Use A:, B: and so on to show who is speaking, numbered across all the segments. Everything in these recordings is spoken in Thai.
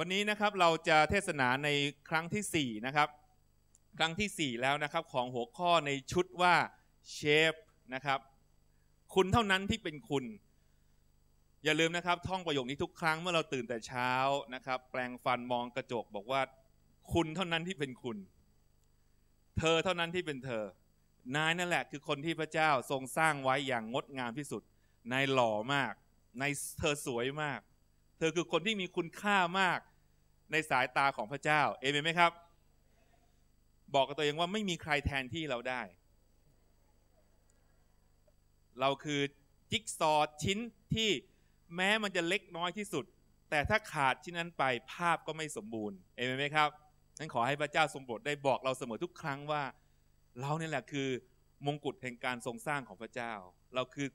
A: วันนี้นะครับเราจะเทศนาในครั้งที่4นะครับครั้งที่ 4 แล้วนะครับ ของหัวข้อในชุดว่าเชฟนะครับคุณเท่านั้นที่เป็นคุณ อย่าลืมนะครับท่องประโยคนี้ทุกครั้งเมื่อเราตื่นแต่เช้านะครับ แปลงฟันมองกระจกบอกว่าคุณเท่านั้นที่เป็นคุณ เธอเท่านั้นที่เป็นเธอนายนั่นแหละคือคนที่พระเจ้าทรงสร้างไว้อย่างงดงามที่สุดนายหล่อมากนายเธอสวยมากธอคือคนที่มีคุณค่ามากในสายตาของพระเจ้า เอเมนไหมครับ บอกกับตัวเองว่าไม่มีใครแทนที่เราได้ เราคือจิ๊กซอชิ้นที่แม้มันจะเล็กน้อยที่สุด แต่ถ้าขาดชิ้นนั้นไปภาพก็ไม่สมบูรณ์ เอเมนไหมครับนั้นขอให้พระเจ้าทรงโปรดได้บอกเราเสมอทุกครั้งว่า เราเนี่ยแหละคือมงกุฎแห่งการทรงสร้างของพระเจ้า เราคือ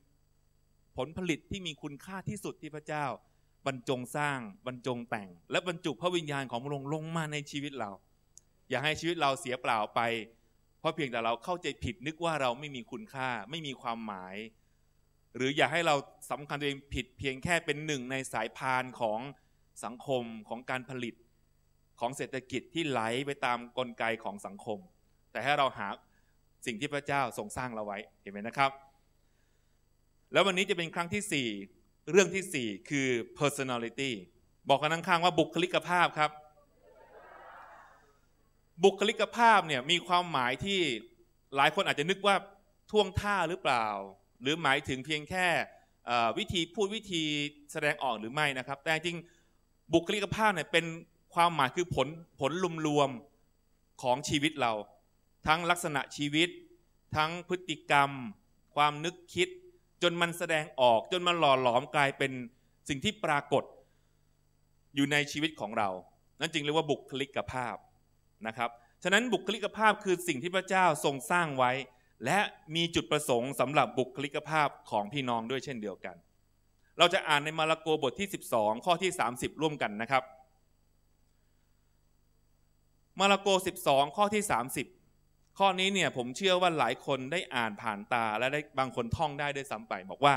A: ผลผลิตที่มีคุณค่าที่สุดที่พระเจ้าบรรจงสร้างบรรจงแต่ง และบรรจุพระวิญญาณของพระองค์ลงมาในชีวิตเรา อย่าให้ชีวิตเราเสียเปล่าไป เพราะเพียงแต่เราเข้าใจผิดนึกว่าเราไม่มีคุณค่าไม่มีความหมาย หรืออย่าให้เราสำคัญตัวเองผิดเพียงแค่เป็นหนึ่งในสายพานของสังคมของการผลิตของเศรษฐกิจที่ไหลไปตามกลไกของสังคม แต่ให้เราหาสิ่งที่พระเจ้าทรงสร้างเราไว้เห็นไหมนะครับ แล้ววันนี้จะเป็นครั้งที่ 4เรื่องที่ 4 คือ personality บอกกันข้างๆว่าบุคลิกภาพครับ บุคลิกภาพเนี่ยมีความหมายที่หลายคนอาจจะนึกว่าท่วงท่าหรือเปล่า หรือหมายถึงเพียงแค่วิธีพูดวิธีแสดงออกหรือไม่นะครับ แต่จริงบุคลิกภาพเนี่ยเป็นความหมายคือผลผลรวมของชีวิตเรา ทั้งลักษณะชีวิต ทั้งพฤติกรรม ความนึกคิดจนมันแสดงออกจนมันหล่อหลอมกลายเป็นสิ่งที่ปรากฏอยู่ในชีวิตของเรา นั่นจึงเรียกว่าบุคลิกภาพนะครับ ฉะนั้นบุคลิกภาพคือสิ่งที่พระเจ้าทรงสร้างไว้ และมีจุดประสงค์สำหรับบุคลิกภาพของพี่น้องด้วยเช่นเดียวกัน เราจะอ่านในมาระโกบทที่ 12 ข้อที่ 30 ร่วมกันนะครับ มาระโก 12 ข้อที่ 30ข้อนี้เนี่ยผมเชื่อว่าหลายคนได้อ่านผ่านตาและได้บางคนท่องได้ด้วยซ้ำไปบอกว่า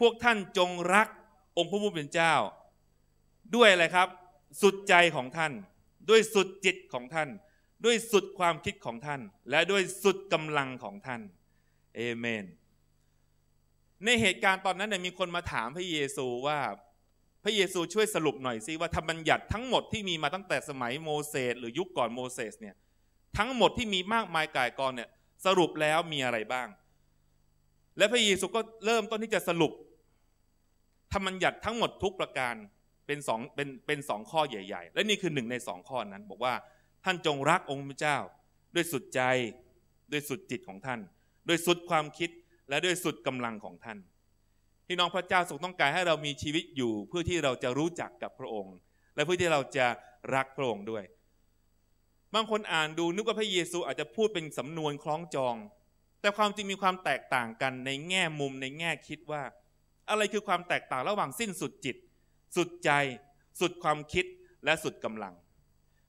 A: พวกท่านจงรักองค์พระผู้เป็นเจ้า ด้วยอะไรครับสุดใจของท่าน ด้วยสุดจิตของท่าน ด้วยสุดความคิดของท่าน และด้วยสุดกำลังของท่านเอเมน ในเหตุการณ์ตอนนั้นเนี่ยมีคนมาถามพระเยซูว่าพระเยซูช่วยสรุปหน่อยซิว่าธรรมบัญญัติทั้งหมดที่มีมาตั้งแต่สมัยโมเสสหรือยุคก่อนโมเสสเนี่ยทั้งหมดที่มีมากมายกายกองเนี่ยสรุปแล้วมีอะไรบ้าง และพระเยซูก็เริ่มต้นที่จะสรุป ธรรมัญญัติทั้งหมดทุกประการเป็นสองเป็นเป็นสองข้อใหญ่ๆ และนี่คือหนึ่งในสองข้อนั้นบอกว่าท่านจงรักองค์พระเจ้า ด้วยสุดใจ ด้วยสุดจิตของท่าน ด้วยสุดความคิดและด้วยสุดกำลังของท่านที่น้องพระเจ้าทรงต้องการให้เรามีชีวิตอยู่เพื่อที่เราจะรู้จักกับพระองค์ และเพื่อที่เราจะรักพระองค์ด้วยบางคนอ่านดูนึกว่าพระเยซูอาจจะพูดเป็นสำนวนคล้องจอง แต่ความจริงมีความแตกต่างกันในแง่มุมในแง่คิดว่า อะไรคือความแตกต่างระหว่างสิ้นสุดจิต สุดใจ สุดความคิดและสุดกำลัง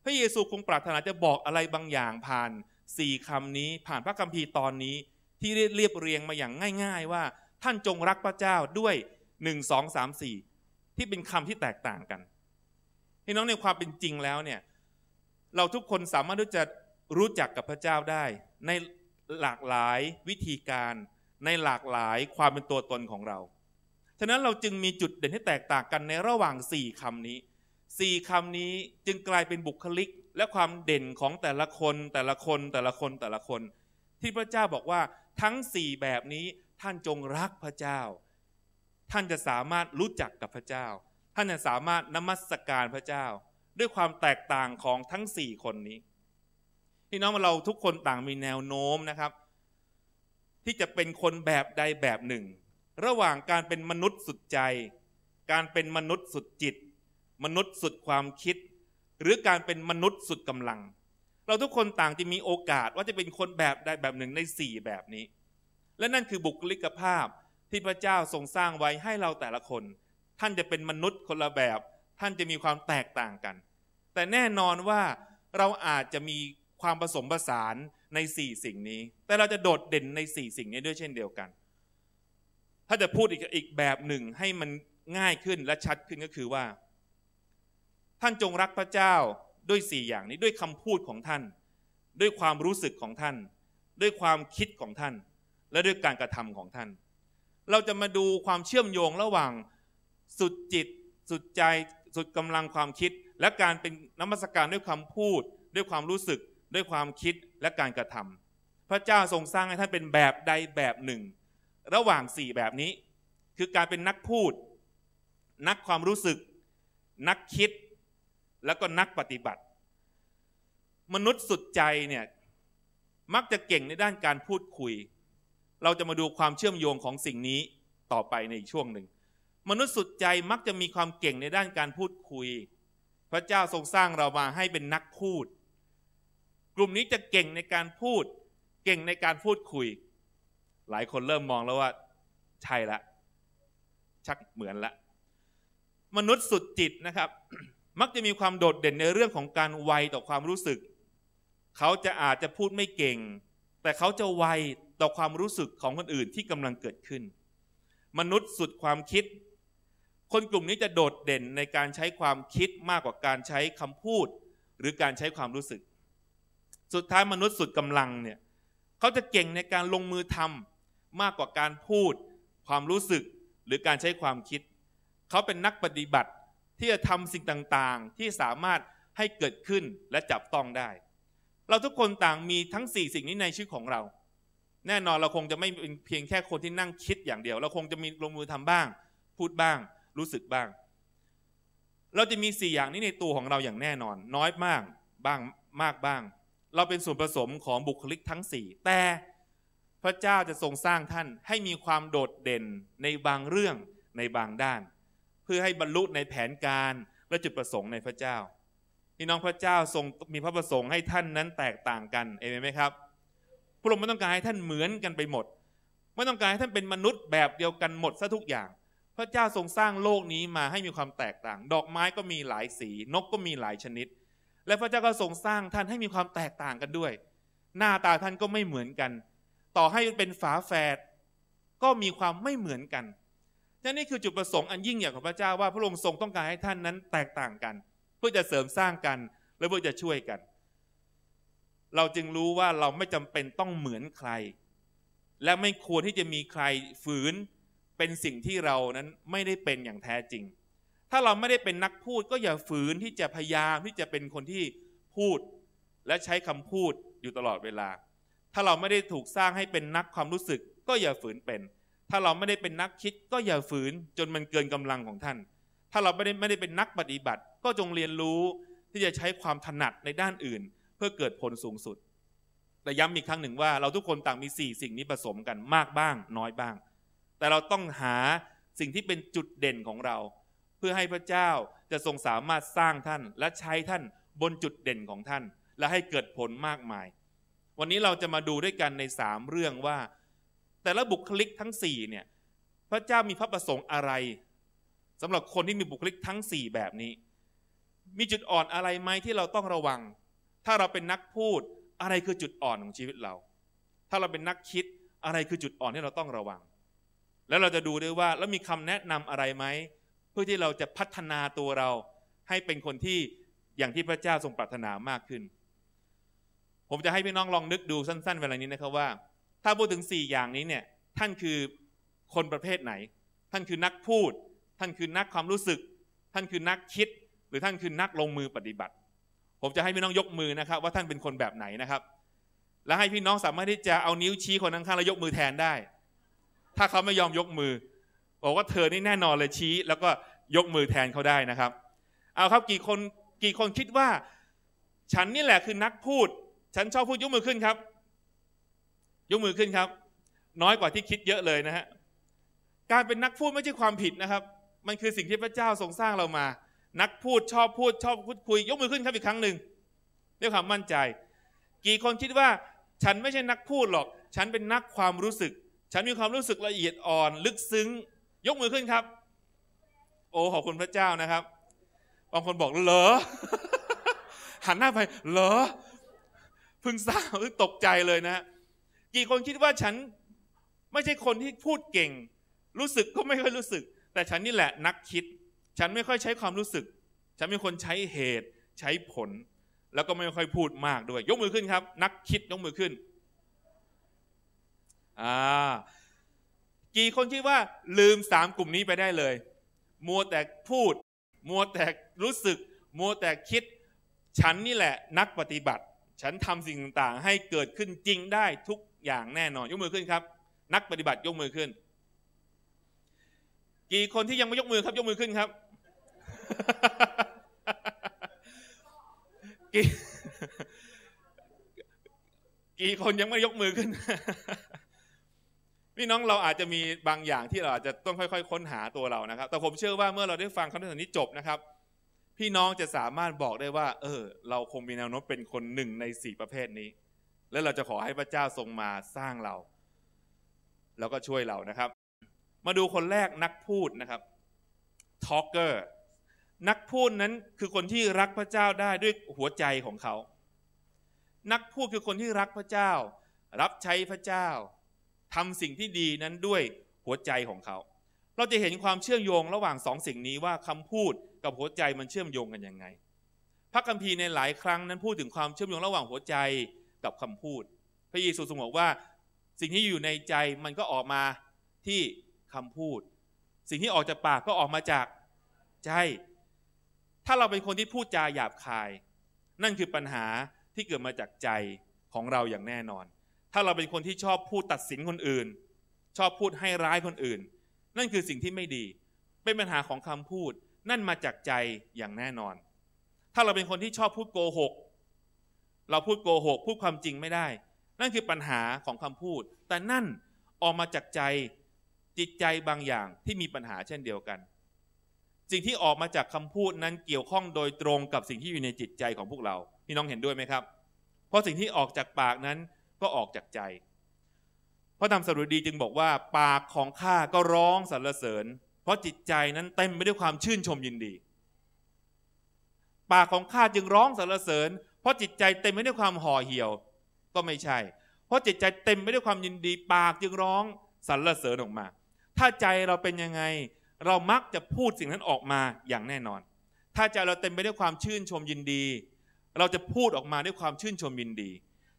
A: พระเยซูคงปรารถนาจะบอกอะไรบางอย่างผ่านสี่คำนี้ผ่านพระคัมภีร์ตอนนี้ที่เรียบเรียงมาอย่างง่าย ๆ ว่า ท่านจงรักพระเจ้าด้วยหนึ่งสองสามสี่ที่เป็นคำที่แตกต่างกันพี่น้องในความเป็นจริงแล้วเนี่ยเราทุกคนสามารถที่จะรู้จักกับพระเจ้าได้ ในหลากหลายวิธีการ ในหลากหลายความเป็นตัวตนของเรา ฉะนั้นเราจึงมีจุดเด่นที่แตกต่างกันในระหว่าง 4คำนี้ 4คำนี้จึงกลายเป็นบุคลิก และความเด่นของแต่ละคนแต่ละคนแต่ละคนแต่ละคน ที่พระเจ้าบอกว่าทั้ง 4 แบบนี้ท่านจงรักพระเจ้า ท่านจะสามารถรู้จักกับพระเจ้า ท่านจะสามารถนมัสการพระเจ้าด้วยความแตกต่างของทั้ง 4 คนนี้พี่น้องเราทุกคนต่างมีแนวโน้มนะครับ ที่จะเป็นคนแบบใด แบบหนึ่ง ระหว่างการเป็นมนุษย์สุดใจ การเป็นมนุษย์สุดจิต มนุษย์สุดความคิด หรือการเป็นมนุษย์สุดกำลัง เราทุกคนต่างจะมีโอกาสว่าจะเป็นคนแบบใดแบบหนึ่งใน 4 แบบนี้ และนั่นคือบุคลิกภาพที่พระเจ้าทรงสร้างไว้ให้เราแต่ละคน ท่านจะเป็นมนุษย์คนละแบบท่านจะมีความแตกต่างกัน แต่แน่นอนว่าเราอาจจะมีความผสมผสานใน4สิ่งนี้ แต่เราจะโดดเด่นใน4สิ่งนี้ด้วยเช่นเดียวกัน ถ้าจะพูดอีกอีกแบบหนึ่งให้มันง่ายขึ้นและชัดขึ้นก็คือว่า ท่านจงรักพระเจ้าด้วยสี่อย่างนี้ด้วยคำพูดของท่าน ด้วยความรู้สึกของท่าน ด้วยความคิดของท่าน และด้วยการกระทำของท่าน เราจะมาดูความเชื่อมโยงระหว่างสุดจิตสุดใจสุดกำลังความคิดและการเป็นน้ำมัสการด้วยความพูดด้วยความรู้สึกด้วยความคิดและการกระทำ พระเจ้าทรงสร้างให้ท่านเป็นแบบใดแบบหนึ่ง ระหว่างสี่แบบนี้ คือการเป็นนักพูด นักความรู้สึก นักคิดแล้วก็นักปฏิบัติ มนุษย์สุดใจเนี่ยมักจะเก่งในด้านการพูดคุย เราจะมาดูความเชื่อมโยงของสิ่งนี้ต่อไปในช่วงหนึ่งมนุษย์สุดใจมักจะมีความเก่งในด้านการพูดคุย พระเจ้าทรงสร้างเรามาให้เป็นนักพูด กลุ่มนี้จะเก่งในการพูด เก่งในการพูดคุย หลายคนเริ่มมองแล้วว่าใช่ละ ชักเหมือนละ มนุษย์สุดจิตนะครับ มักจะมีความโดดเด่นในเรื่องของการไวต่อความรู้สึก เขาจะอาจจะพูดไม่เก่ง แต่เขาจะไวต่อความรู้สึกของคนอื่นที่กำลังเกิดขึ้น มนุษย์สุดความคิดคนกลุ่มนี้จะโดดเด่นในการใช้ความคิดมากกว่าการใช้คำพูด หรือการใช้ความรู้สึก สุดท้ายมนุษย์สุดกำลังเนี่ยเขาจะเก่งในการลงมือทำมากกว่าการพูด ความรู้สึกหรือการใช้ความคิด เขาเป็นนักปฏิบัติที่จะทำสิ่งต่างๆ ที่สามารถให้เกิดขึ้นและจับต้องได้ เราทุกคนต่างมีทั้ง 4 สิ่งนี้ในชีวิตของเรา แน่นอนเราคงจะไม่เป็นเพียงแค่คนที่นั่งคิดอย่างเดียวเราคงจะมีลงมือทำบ้างพูดบ้างรู้สึกบ้าง เราจะมี 4 อย่างนี้ในตัวของเราอย่างแน่นอนน้อยมากบ้างมากบ้าง เราเป็นส่วนผสมของบุคลิกทั้ง 4 แต่ พระเจ้าจะทรงสร้างท่านให้มีความโดดเด่นในบางเรื่องในบางด้าน เพื่อให้บรรลุในแผนการและจุดประสงค์ในพระเจ้าพี่น้องพระเจ้าทรงมีพระประสงค์ให้ท่านนั้นแตกต่างกันเอเมนไหมครับพระองค์ไม่ต้องการให้ท่านเหมือนกันไปหมดไม่ต้องการให้ท่านเป็นมนุษย์แบบเดียวกันหมดซะทุกอย่างพระเจ้าทรงสร้างโลกนี้มาให้มีความแตกต่าง ดอกไม้ก็มีหลายสี นกก็มีหลายชนิด และพระเจ้าก็ทรงสร้างท่านให้มีความแตกต่างกันด้วย หน้าตาท่านก็ไม่เหมือนกัน ต่อให้เป็นฝาแฝดก็มีความไม่เหมือนกันนั่นนี่คือจุดประสงค์อันยิ่งใหญ่ของพระเจ้าว่าพระองค์ทรงต้องการให้ท่านนั้นแตกต่างกัน เพื่อจะเสริมสร้างกันและเพื่อจะช่วยกัน เราจึงรู้ว่าเราไม่จำเป็นต้องเหมือนใคร และไม่ควรที่จะมีใครฝืนเป็นสิ่งที่เรานั้นไม่ได้เป็นอย่างแท้จริง ถ้าเราไม่ได้เป็นนักพูด ก็อย่าฝืนที่จะพยายามที่จะเป็นคนที่พูดและใช้คำพูดอยู่ตลอดเวลา ถ้าเราไม่ได้ถูกสร้างให้เป็นนักความรู้สึกก็อย่าฝืนเป็น ถ้าเราไม่ได้เป็นนักคิดก็อย่าฝืนจนมันเกินกำลังของท่าน ถ้าเราไม่ได้ไม่ได้เป็นนักปฏิบัติก็จงเรียนรู้ที่จะใช้ความถนัดในด้านอื่นเพื่อเกิดผลสูงสุดแต่ย้ำอีกครั้งหนึ่งว่าเราทุกคนต่างมี 4 สิ่งนี้ผสมกันมากบ้าง น้อยบ้างแต่เราต้องหาสิ่งที่เป็นจุดเด่นของเรา เพื่อให้พระเจ้าจะทรงสามารถสร้างท่านและใช้ท่านบนจุดเด่นของท่านและให้เกิดผลมากมาย วันนี้เราจะมาดูด้วยกันในสามเรื่องว่า แต่ละบุคลิกทั้งสี่เนี่ยพระเจ้ามีพระประสงค์อะไรสำหรับคนที่มีบุคลิกทั้งสี่แบบนี้ มีจุดอ่อนอะไรไหมที่เราต้องระวัง ถ้าเราเป็นนักพูดอะไรคือจุดอ่อนของชีวิตเรา ถ้าเราเป็นนักคิดอะไรคือจุดอ่อนที่เราต้องระวังแล้วเราจะดูด้วยว่าแล้วมีคำแนะนำอะไรไหม เพื่อที่เราจะพัฒนาตัวเราให้เป็นคนที่อย่างที่พระเจ้าทรงปรารถนามากขึ้น ผมจะให้พี่น้องลองนึกดูสั้นๆ เวลานี้นะครับว่า ถ้าพูดถึง 4 อย่างนี้เนี่ย ท่านคือคนประเภทไหน ท่านคือนักพูด ท่านคือนักความรู้สึก ท่านคือนักคิดหรือท่านคือนักลงมือปฏิบัติ ผมจะให้พี่น้องยกมือนะครับว่าท่านเป็นคนแบบไหนนะครับ และให้พี่น้องสามารถที่จะเอานิ้วชี้คนข้างๆแล้วยกมือแทนได้ถ้าเขาไม่ยอมยกมือ บอกว่าเธอนี่แน่นอนเลยชี้ แล้วก็ยกมือแทนเขาได้นะครับ เอาครับกี่คนกี่คนคิดว่าฉันนี่แหละคือนักพูดฉันชอบพูดยกมือขึ้นครับ ยกมือขึ้นครับ น้อยกว่าที่คิดเยอะเลยนะฮะการเป็นนักพูดไม่ใช่ความผิดนะครับ มันคือสิ่งที่พระเจ้าทรงสร้างเรามา นักพูด ชอบพูดชอบพูดคุย ยกมือขึ้นครับอีกครั้งหนึ่งด้วยความมั่นใจ กี่คนคิดว่าฉันไม่ใช่นักพูดหรอก ฉันเป็นนักความรู้สึกฉันมีความรู้สึกละเอียดอ่อนลึกซึ้ง ยกมือขึ้นครับ โอ้ขอบคุณพระเจ้านะครับบางคนบอกเหรอ หันหน้าไปเหรอเพิ่งทราบตกใจเลยนะ กี่คนคิดว่าฉันไม่ใช่คนที่พูดเก่ง รู้สึกก็ไม่ค่อยรู้สึก แต่ฉันนี่แหละนักคิด ฉันไม่ค่อยใช้ความรู้สึก ฉันเป็นคนใช้เหตุ ใช้ผล แล้วก็ไม่ค่อยพูดมากด้วย ยกมือขึ้นครับ นักคิดยกมือขึ้นกี่คนคิดว่าลืมสามกลุ่มนี้ไปได้เลยมัวแต่พูด มัวแต่รู้สึก มัวแต่คิด ฉันนี่แหละ นักปฏิบัติ ฉันทำสิ่งต่างๆ ให้เกิดขึ้นจริงได้ทุกอย่างแน่นอน ยกมือขึ้นครับ นักปฏิบัติยกมือขึ้น กี่คนที่ยังไม่ยกมือครับ ยกมือขึ้นครับกี่กี่คนยังไม่ยกมือขึ้นพี่น้องเราอาจจะมีบางอย่างที่เราอาจจะต้องค่อยๆค้นหาตัวเรานะครับ แต่ผมเชื่อว่าเมื่อเราได้ฟังคำเทศน์นี้จบนะครับ พี่น้องจะสามารถบอกได้ว่า เออ เราคงมีแนวโน้มเป็นคนหนึ่งในสี่ประเภทนี้ และเราจะขอให้พระเจ้าทรงมาสร้างเรา แล้วก็ช่วยเรานะครับ มาดูคนแรกนักพูดนะครับทอล์กเกอร์นักพูดนั้นคือคนที่รักพระเจ้าได้ด้วยหัวใจของเขา นักพูดคือคนที่รักพระเจ้า รับใช้พระเจ้าทำสิ่งที่ดีนั้นด้วยหัวใจของเขา เราจะเห็นความเชื่อมโยงระหว่างสองสิ่งนี้ว่าคำพูดกับหัวใจมันเชื่อมโยงกันยังไง พระคัมภีร์ในหลายครั้งนั้นพูดถึงความเชื่อมโยงระหว่างหัวใจกับคำพูด พระเยซูทรงบอกว่า สิ่งที่อยู่ในใจมันก็ออกมาที่คำพูด สิ่งที่ออกจากปากก็ออกมาจากใจ ถ้าเราเป็นคนที่พูดจาหยาบคาย นั่นคือปัญหาที่เกิดมาจากใจของเราอย่างแน่นอนถ้าเราเป็นคนที่ชอบพูดตัดสินคนอื่น ชอบพูดให้ร้ายคนอื่น นั่นคือสิ่งที่ไม่ดี เป็นปัญหาของคำพูด นั่นมาจากใจอย่างแน่นอน ถ้าเราเป็นคนที่ชอบพูดโกหกเราพูดโกหกพูดความจริงไม่ได้ นั่นคือปัญหาของคำพูด แต่นั่นออกมาจากใจจิตใจบางอย่างที่มีปัญหาเช่นเดียวกันสิ่งที่ออกมาจากคำพูดนั้นเกี่ยวข้องโดยตรงกับสิ่งที่อยู่ในจิตใจของพวกเราพี่น้องเห็นด้วยไหมครับ เพราะสิ่งที่ออกจากปากนั้นก็ออกจากใจพระธรรมสรุดีจึงบอกว่า ปากของข้าก็ร้องสรรเสริญ เพราะจิตใจนั้นเต็มไปด้วยความชื่นชมยินดี ปากของข้าจึงร้องสรรเสริญ เพราะจิตใจเต็มไปด้วยความห่อเหี่ยว ก็ไม่ใช่ เพราะจิตใจเต็มไปด้วยความยินดี ปากจึงร้องสรรเสริญออกมา ถ้าใจเราเป็นยังไงเรามักจะพูดสิ่งนั้นออกมาอย่างแน่นอน ถ้าใจเราเต็มไปด้วยความชื่นชมยินดี เราจะพูดออกมาด้วยความชื่นชมยินดี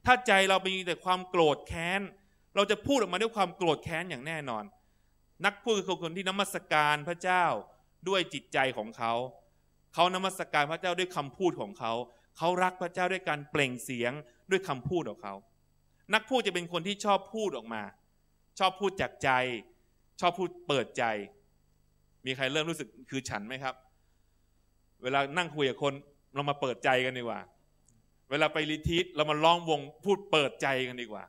A: ถ้าใจเรามีแต่ความโกรธแค้น เราจะพูดออกมาด้วยความโกรธแค้นอย่างแน่นอน นักพูดคือคนที่นมัสการพระเจ้าด้วยจิตใจของเขา เขานมัสการพระเจ้าด้วยคำพูดของเขา เขารักพระเจ้าด้วยการเปล่งเสียงด้วยคำพูดของเขา นักพูดจะเป็นคนที่ชอบพูดออกมา ชอบพูดจากใจ ชอบพูดเปิดใจ มีใครเริ่มรู้สึกคือฉันไหมครับ เวลานั่งคุยกับคนเรามาเปิดใจกันดีกว่าเวลาไปรีทิสเรามาล้อมวงพูดเปิดใจกันดีกว่า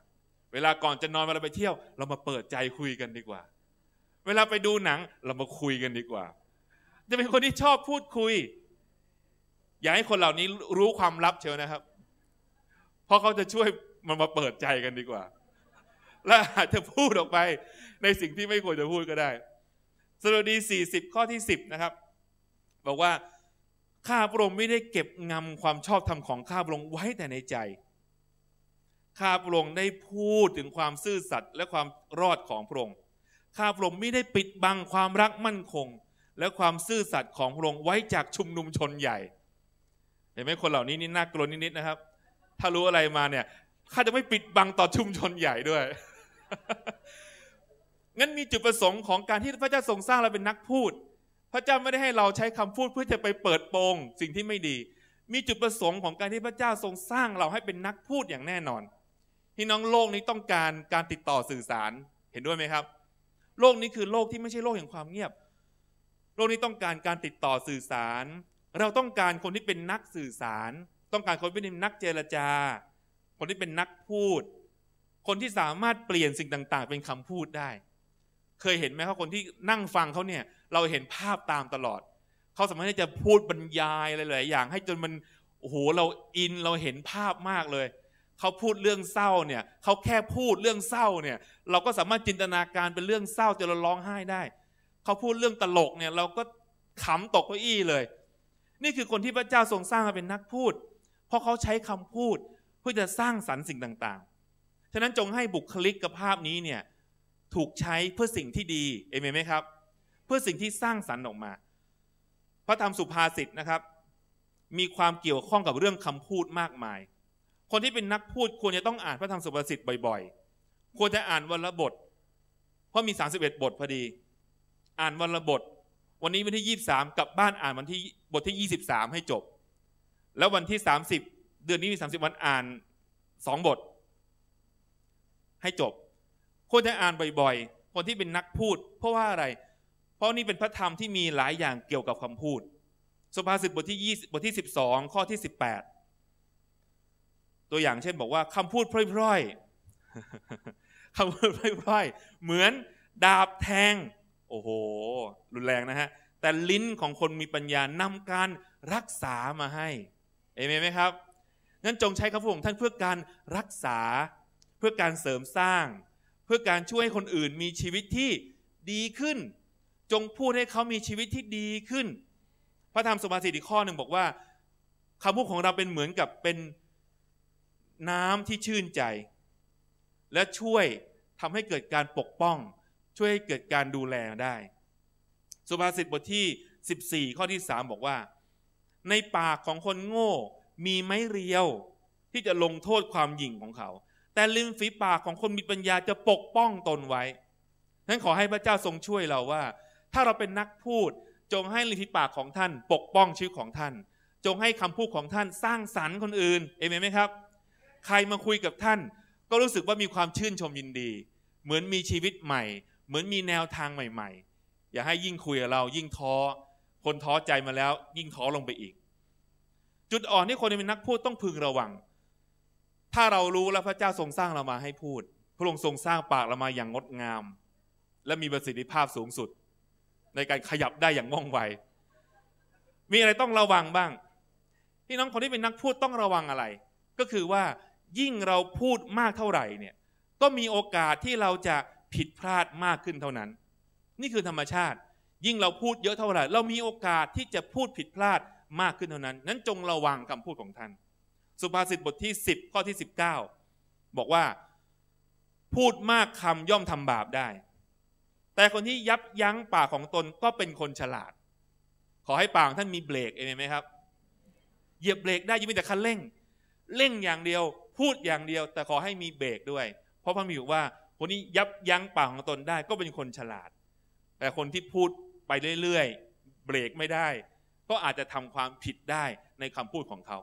A: เวลาก่อนจะนอนเวลาไปเที่ยว เรามาเปิดใจคุยกันดีกว่า เวลาไปดูหนังเรามาคุยกันดีกว่า จะเป็นคนที่ชอบพูดคุย อยากให้คนเหล่านี้รู้ความลับเชียวนะครับเพราะเขาจะช่วยมันมาเปิดใจกันดีกว่า และอาจจะพูดออกไป ในสิ่งที่ไม่ควรจะพูดก็ได้สรุดี40ข้อที่10นะครับ บอกว่าข้าพระองค์ไม่ได้เก็บงำความชอบธรรมของข้าพระองค์ไว้แต่ในใจ ข้าพระองค์ได้พูดถึงความซื่อสัตย์และความรอดของพระองค์ ข้าพระองค์ไม่ได้ปิดบังความรักมั่นคง และความซื่อสัตย์ของพระองค์ไว้จากชุมนุมชนใหญ่ เห็นไหมคนเหล่านี้นี่น่ากลัวนิดๆนะครับ ถ้ารู้อะไรมาเนี่ยข้าจะไม่ปิดบังต่อชุมชนใหญ่ด้วย งั้นมีจุดประสงค์ของการที่พระเจ้าทรงสร้างเราเป็นนักพูดระเจ้าไม่ได้ให้เราใช้คำพูดเพื่อจะไปเปิดโปงสิ่งที่ไม่ดี มีจุดประสงค์ของการที่พระเจ้าทรงสร้างเราให้เป็นนักพูดอย่างแน่นอนพี่น้องโลกนี้ต้องการการติดต่อสื่อสาร เห็นด้วยไหมครับ โลกนี้คือโลกที่ไม่ใช่โลกแห่งความเงียบ โลกนี้ต้องการการติดต่อสื่อสาร เราต้องการคนที่เป็นนักสื่อสาร ต้องการคนที่เป็นนักเจรจา คนที่เป็นนักพูด คนที่สามารถเปลี่ยนสิ่งต่าง ๆ เป็นคำพูดได้ เคยเห็นไหมครับคนที่นั่งฟังเขาเนี่ยเราเห็นภาพตามตลอด เขาสามารถที่จะพูดบรรยายหลายๆอย่างให้จนมันโอ้โหเราอินเราเห็นภาพมากเลย เขาพูดเรื่องเศร้าเนี่ยเขาแค่พูดเรื่องเศร้าเนี่ย เราก็สามารถจินตนาการเป็นเรื่องเศร้าจนเราร้องไห้ได้ เขาพูดเรื่องตลกเนี่ยเราก็ขำตกเก้าอี้เลย นี่คือคนที่พระเจ้าทรงสร้างมาเป็นนักพูด เพราะเขาใช้คำพูดเพื่อจะสร้างสรรค์สิ่งต่างๆ ฉะนั้นจงให้บุคลิกภาพนี้เนี่ยถูกใช้เพื่อสิ่งที่ดี เอเมนไหมครับเพื่อสิ่งที่สร้างสรรค์ออกมา พระธรรมสุภาษิต นะครับ มีความเกี่ยวข้องกับเรื่อง คำพูดมากมาย คนที่เป็นนักพูดควรจะต้องอ่านพระธรรมสุภาษิต บ่อย ๆ ควรจะอ่านวรรบท เพราะมี 31 บท พอดี อ่านวรรบท วันนี้ วัน ที่ 23กลับบ้านอ่านวันที่บทที่23ให้จบแล้ววันที่30เดือนนี้มี30วันอ่าน2บท ให้จบควรจะอ่านบ่อยๆคนที่เป็นนักพูด เพราะว่าอะไรเพราะนี่เป็นพระธรรมที่มีหลายอย่างเกี่ยวกับคำพูดสุภาษิตบทที่ยี่บทที่ส2ิบองข้อที่สิบแปดตัวอย่างเช่นบอกว่าคำพูดพร่อย ๆคำพูดพร่อยๆ เหมือนดาบแทง โอ้โห รุนแรงนะฮะ แต่ลิ้นของคนมีปัญญานำการรักษามาให้ เอเมนไหมครับ งั้นจงใช้คำพูดของท่านเพื่อการรักษาเพื่อการเสริมสร้าง เพื่อการช่วยให้คนอื่นมีชีวิตที่ดีขึ้นจงพูดให้เขามีชีวิตที่ดีขึ้น พระธรรมสุภาษิตอีกข้อหนึ่งบอกว่าคำพูดของเราเป็นเหมือนกับเป็นน้ำที่ชื่นใจ และช่วยทำให้เกิดการปกป้อง ช่วยให้เกิดการดูแลได้ สุภาษิตบทที่14 ข้อที่ 3 บอกว่า ในปากของคนโง่มีไม้เรียวที่จะลงโทษความหยิ่งของเขา แต่ลิมฝีปากของคนมีปัญญาจะปกป้องตนไว้ฉนั้นขอให้พระเจ้าทรงช่วยเราว่าถ้าเราเป็นนักพูดจงให้ลิทิปากของท่าน ปกป้องชื่อของท่าน จงให้คำพูดของท่าน สร้างสรรค์คนอื่นเอเมนไหมครับ ใครมาคุยกับท่าน ก็รู้สึกว่ามีความชื่นชมยินดี เหมือนมีชีวิตใหม่ เหมือนมีแนวทางใหม่ ๆ อย่าให้ยิ่งคุยกับเรายิ่งท้อคนท้อใจมาแล้วยิ่งท้อลงไปอีก จุดอ่อนที่คนเป็นนักพูดต้องพึงระวัง ถ้าเรารู้แล้วพระเจ้าทรงสร้างเรามาให้พูด พระองค์ทรงสร้างปากเรามาอย่างงดงาม และมีประสิทธิภาพสูงสุดในการขยับได้อย่างว่องไวมีอะไรต้องระวังบ้างพี่น้องคนที่เป็นนักพูดต้องระวังอะไร ก็คือว่ายิ่งเราพูดมากเท่าไหร่เนี่ย ก็มีโอกาสที่เราจะผิดพลาดมากขึ้นเท่านั้น นี่คือธรรมชาติ ยิ่งเราพูดเยอะเท่าไหร่ เรามีโอกาสที่จะพูดผิดพลาดมากขึ้นเท่านั้น นั้นจงระวังคำพูดของท่าน สุภาษิตบทที่ 10 ข้อที่ 19 บอกว่าพูดมากคำย่อมทำบาปได้แต่คนที่ยับยั้งปากของตนก็เป็นคนฉลาด ขอให้ปากท่านมีเบรกเองไหมครับ เหยียบเบรกได้ยิ่งแต่คันเร่ง เร่งอย่างเดียว พูดอย่างเดียว แต่ขอให้มีเบรกด้วย เพราะพระมีอยู่ว่าคนนี้ยับยั้งปากของตนได้ก็เป็นคนฉลาด แต่คนที่พูดไปเรื่อย ๆ เบรกไม่ได้ ก็อาจจะทำความผิดได้ในคำพูดของเขา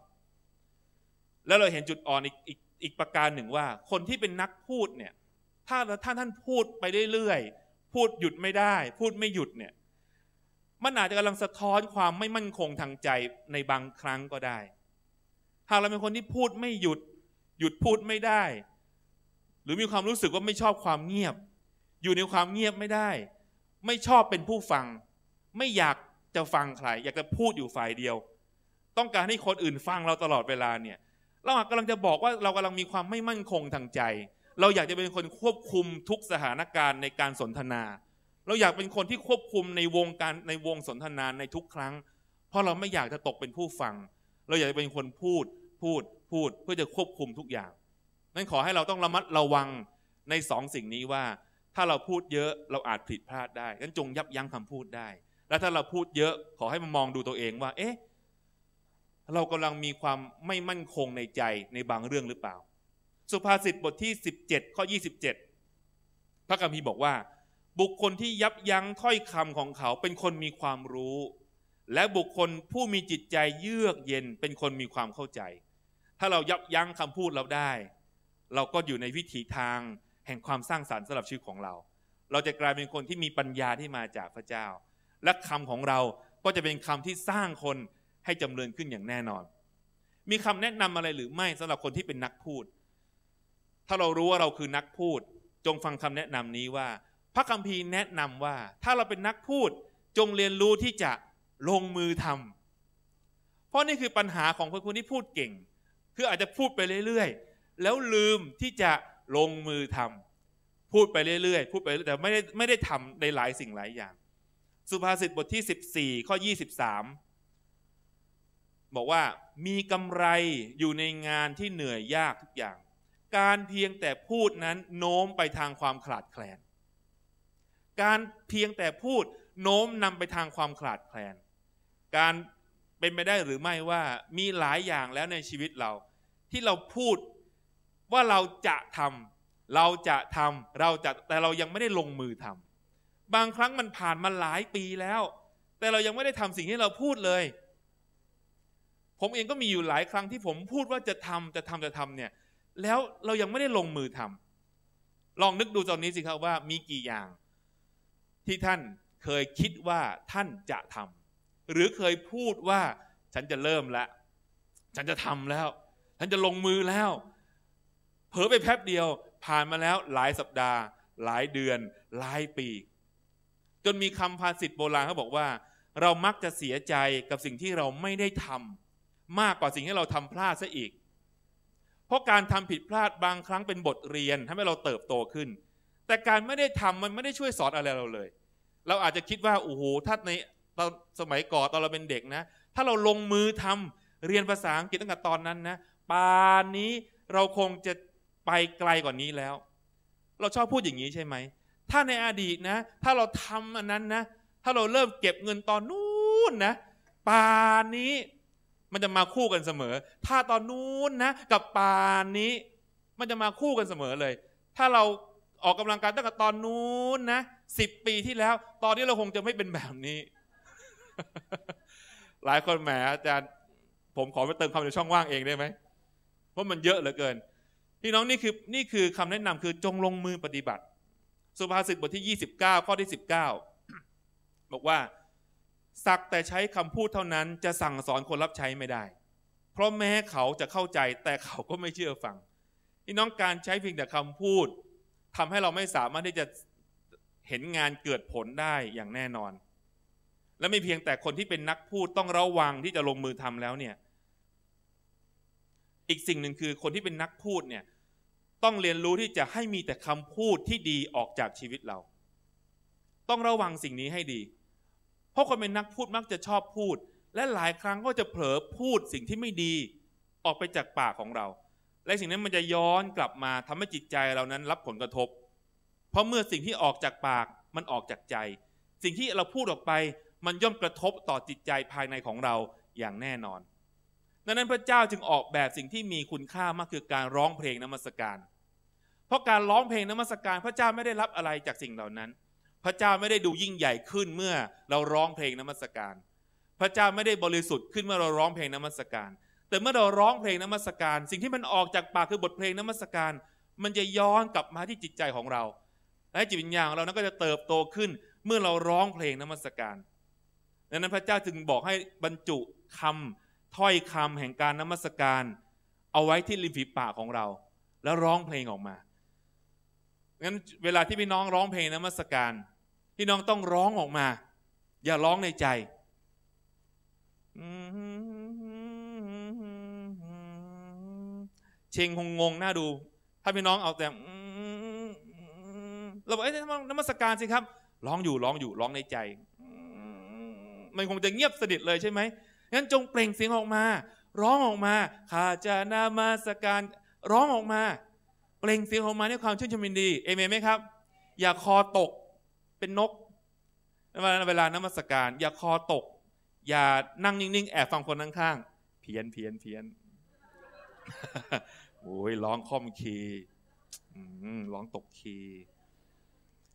A: แล้วเราเห็นจุดอ่อนอีกอีกอีกประการหนึ่งว่า คนที่เป็นนักพูดเนี่ย ถ้าถ้าท่านพูดไปเรื่อยๆพูดหยุดไม่ได้พูดไม่หยุดเนี่ย มันอาจจะกำลังสะท้อนความไม่มั่นคงทางใจในบางครั้งก็ได้หากเราเป็นคนที่พูดไม่หยุด หยุดพูดไม่ได้ หรือมีความรู้สึกว่าไม่ชอบความเงียบ อยู่ในความเงียบไม่ได้ ไม่ชอบเป็นผู้ฟัง ไม่อยากจะฟังใครอยากจะพูดอยู่ฝ่ายเดียว ต้องการให้คนอื่นฟังเราตลอดเวลาเนี่ย เราอาจกำลังจะบอกว่าเรากำลังมีความไม่มั่นคงทางใจเราอยากจะเป็นคนควบคุมทุกสถานการณ์ในการสนทนา เราอยากเป็นคนที่ควบคุมในวงการในวงสนทนาในทุกครั้ง เพราะเราไม่อยากจะตกเป็นผู้ฟัง เราอยากจะเป็นคนพูดพูดพูดเพื่อจะควบคุมทุกอย่างนั่นขอให้เราต้องระมัดระวังในสองสิ่งนี้ว่า ถ้าเราพูดเยอะเราอาจผิดพลาดได้งั้นจงยับยั้งคำพูดได้ และถ้าเราพูดเยอะ ขอให้มามองดูตัวเองว่า เอ๊ะ เรากำลังมีความไม่มั่นคงในใจในบางเรื่องหรือเปล่าสุภาษิต บทที่ 17ข้อ27 พระกัมภีบอกว่า บุคคลที่ยับยั้งถ้อยคำของเขาเป็นคนมีความรู้ และบุคคลผู้มีจิตใจเยือกเย็นเป็นคนมีความเข้าใจ ถ้าเรายับยั้งคำพูดเราได้ เราก็อยู่ในวิถีทางแห่งความสร้างสารรค์สำหรับชีวิตของเรา เราจะกลายเป็นคนที่มีปัญญาที่มาจากพระเจ้า และคำของเราก็จะเป็นคำที่สร้างคนให้จำเริญขึ้นอย่างแน่นอน มีคำแนะนำอะไรหรือไม่สำหรับคนที่เป็นนักพูดถ้าเรารู้ว่าเราคือนักพูด จงฟังคำแนะนำนี้ว่า พระคัมภีร์แนะนำว่าถ้าเราเป็นนักพูดจงเรียนรู้ที่จะลงมือทำ เพราะนี่คือปัญหาของคนที่พูดเก่งคืออาจจะพูดไปเรื่อยๆแล้วลืมที่จะลงมือทำ พูดไปเรื่อยๆพูดไปแต่ไม่ได้ไม่ได้ทำในหลายสิ่งหลายอย่าง สุภาษิตบทที่ 14 ข้อ23 บอกว่ามีกำไรอยู่ในงานที่เหนื่อยยากทุกอย่างการเพียงแต่พูดนั้นโน้มไปทางความขาดแคลน การเพียงแต่พูดโน้มนำไปทางความขาดแคลน การเป็นไปได้หรือไม่ว่ามีหลายอย่างแล้วในชีวิตเราที่เราพูดว่าเราจะทำเราจะทำเราจะแต่เรายังไม่ได้ลงมือทำบางครั้งมันผ่านมาหลายปีแล้ว แต่เรายังไม่ได้ทำสิ่งที่เราพูดเลย ผมเองก็มีอยู่หลายครั้งที่ผมพูดว่าจะทำจะทำจะทำเนี่ยแล้วเรายังไม่ได้ลงมือทำ ลองนึกดูตอนนี้สิครับว่ามีกี่อย่าง ที่ท่านเคยคิดว่าท่านจะทำ หรือเคยพูดว่าฉันจะเริ่มแล้ว ฉันจะทำแล้ว ฉันจะลงมือแล้วเผลอไปแป๊บเดียว ผ่านมาแล้วหลายสัปดาห์ หลายเดือน หลายปี จนมีคำภาษิตโบราณเขาบอกว่า เรามักจะเสียใจกับสิ่งที่เราไม่ได้ทำมากกว่าสิ่งที่เราทำพลาดซะอีกราะการทำผิดพลาดบางครั้งเป็นบทเรียนทาให้เราเติบโตขึ้น แต่การไม่ได้ทำมันไม่ได้ช่วยสอนอะไรเราเลย เราอาจจะคิดว่าโอ้โหถ้าในตอนสมัยก่อนตอนเราเป็นเด็กนะ ถ้าเราลงมือทำเรียนภาษาอังกฤษตั้งแต่ตอนนั้นนะ ป่านนี้เราคงจะไปไกลกว่านนี้แล้ว เราชอบพูดอย่างนี้ใช่ไหม ถ้าในอดีตนะ ถ้าเราทำอันนั้นนะ ถ้าเราเริ่มเก็บเงินตอนนู้นนะ ป่านนี้มันจะมาคู่กันเสมอ ถ้าตอนนู้นนะ กับป่านนี้ มันจะมาคู่กันเสมอเลย ถ้าเราออกกำลังกายตั้งแต่ตอนนู้นนะสิบปีที่แล้ว ตอนนี้เราคงจะไม่เป็นแบบนี้ หลายคนแหมอาจารย์ผมขอไปเติมคำในช่องว่างเองได้ไหมเพราะมันเยอะเหลือเกินพี่น้องนี่คือนี่คือคำแนะนำคือจงลงมือปฏิบัติสุภาษิตบทที่ 29 ข้อที่ 19 บอกว่าสักแต่ใช้คำพูดเท่านั้น จะสั่งสอนคนรับใช้ไม่ได้ เพราะแม้เขาจะเข้าใจแต่เขาก็ไม่เชื่อฟังนี่น้องการใช้เพียงแต่คำพูดทำให้เราไม่สามารถที่จะเห็นงานเกิดผลได้อย่างแน่นอน และไม่เพียงแต่คนที่เป็นนักพูดต้องระวังที่จะลงมือทำแล้วเนี่ย อีกสิ่งหนึ่งคือคนที่เป็นนักพูดเนี่ยต้องเรียนรู้ที่จะให้มีแต่คำพูดที่ดีออกจากชีวิตเรา ต้องระวังสิ่งนี้ให้ดีเพราะคนเป็นนักพูดมักจะชอบพูด และหลายครั้งก็จะเผลอพูดสิ่งที่ไม่ดีออกไปจากปากของเรา และสิ่งนั้นมันจะย้อนกลับมาทำให้จิตใจเรานั้นรับผลกระทบ เพราะเมื่อสิ่งที่ออกจากปากมันออกจากใจ สิ่งที่เราพูดออกไปมันย่อมกระทบต่อจิตใจภายในของเราอย่างแน่นอน ดังนั้นพระเจ้าจึงออกแบบสิ่งที่มีคุณค่ามากคือการร้องเพลงนมัสการ เพราะการร้องเพลงนมัสการพระเจ้าไม่ได้รับอะไรจากสิ่งเหล่านั้นพระเจ้าไม่ได้ดูยิ่งใหญ่ขึ้นเมื่อเราร้องเพลงนมัสการ พระเจ้าไม่ได้บริสุทธิ์ขึ้นเมื่อเราร้องเพลงนมัสการ แต่เมื่อเราร้องเพลงนมัสการ สิ่งที่มันออกจากปากคือบทเพลงนมัสการมันจะย้อนกลับมาที่จิตใจของเราและจิตวิญญาณของเรานั้นก็จะเติบโตขึ้นเมื่อเราร้องเพลงนมัสการดังนั้นพระเจ้าจึงบอกให้บรรจุคำถ้อยคำแห่งการนมัสการ เอาไว้ที่ริมฝีปากของเรา แล้วร้องเพลงออกมา งั้นเวลาที่พี่น้องร้องเพลงนมัสการพี่น้องต้องร้องออกมา อย่าร้องในใจเชงคงงงหน้าดู ถ้าพี่น้องเอาแต่เราบอกเอ้ยน้ำมัสการสิครับ ร้องอยู่ร้องอยู่ร้องในใจมันคงจะเงียบสนิทเลยใช่ไหมงั้นจงเปล่งเสียงออกมา ร้องออกมา ข้าจะนามัสการ ร้องออกมา เปล่งเสียงออกมาด้วยความชื่นชมยินดี เอเมนไหมครับ อย่าคอตกเป็นนกเวลานมัสการ อย่าคอตกอย่านั่งนิ่งๆ แอบฟังคนข้างๆเพี้ยนเพียนเพียนโอ้ยร้องคอมคีร้องตกคี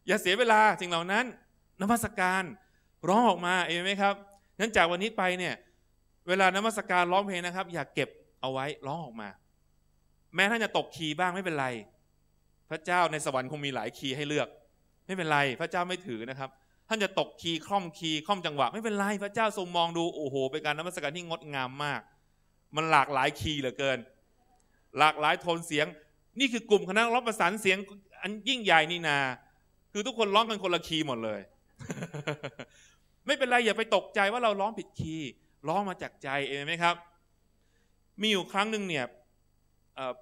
A: อย่าเสียเวลาสิ่งเหล่านั้นนมัสการ ร้องออกมาเองไหมครับนั้นจากวันนี้ไปเนี่ย เวลานมัสการร้องเพลงนะครับ อย่าเก็บเอาไว้ร้องออกมา แม้ท่านจะตกคีย์บ้างไม่เป็นไรพระเจ้าในสวรรค์คงมีหลายคีย์ให้เลือกไม่เป็นไร พระเจ้าไม่ถือนะครับ ท่านจะตกคีย์คล่อมคีย์คล่อมจังหวะ ไม่เป็นไรพระเจ้าทรงมองดูโอ้โหเป็นการนมัสการที่งดงามมาก มันหลากหลายคีย์เหลือเกิน หลากหลายโทนเสียงนี่คือกลุ่มคณะร้องประสานเสียง อันยิ่งใหญ่นี่นา คือทุกคนร้องกันคนละคีย์หมดเลย ไม่เป็นไรอย่าไปตกใจว่าเราร้องผิดคีย์ร้องมาจากใจเองไหมครับ มีอยู่ครั้งหนึ่งเนี่ย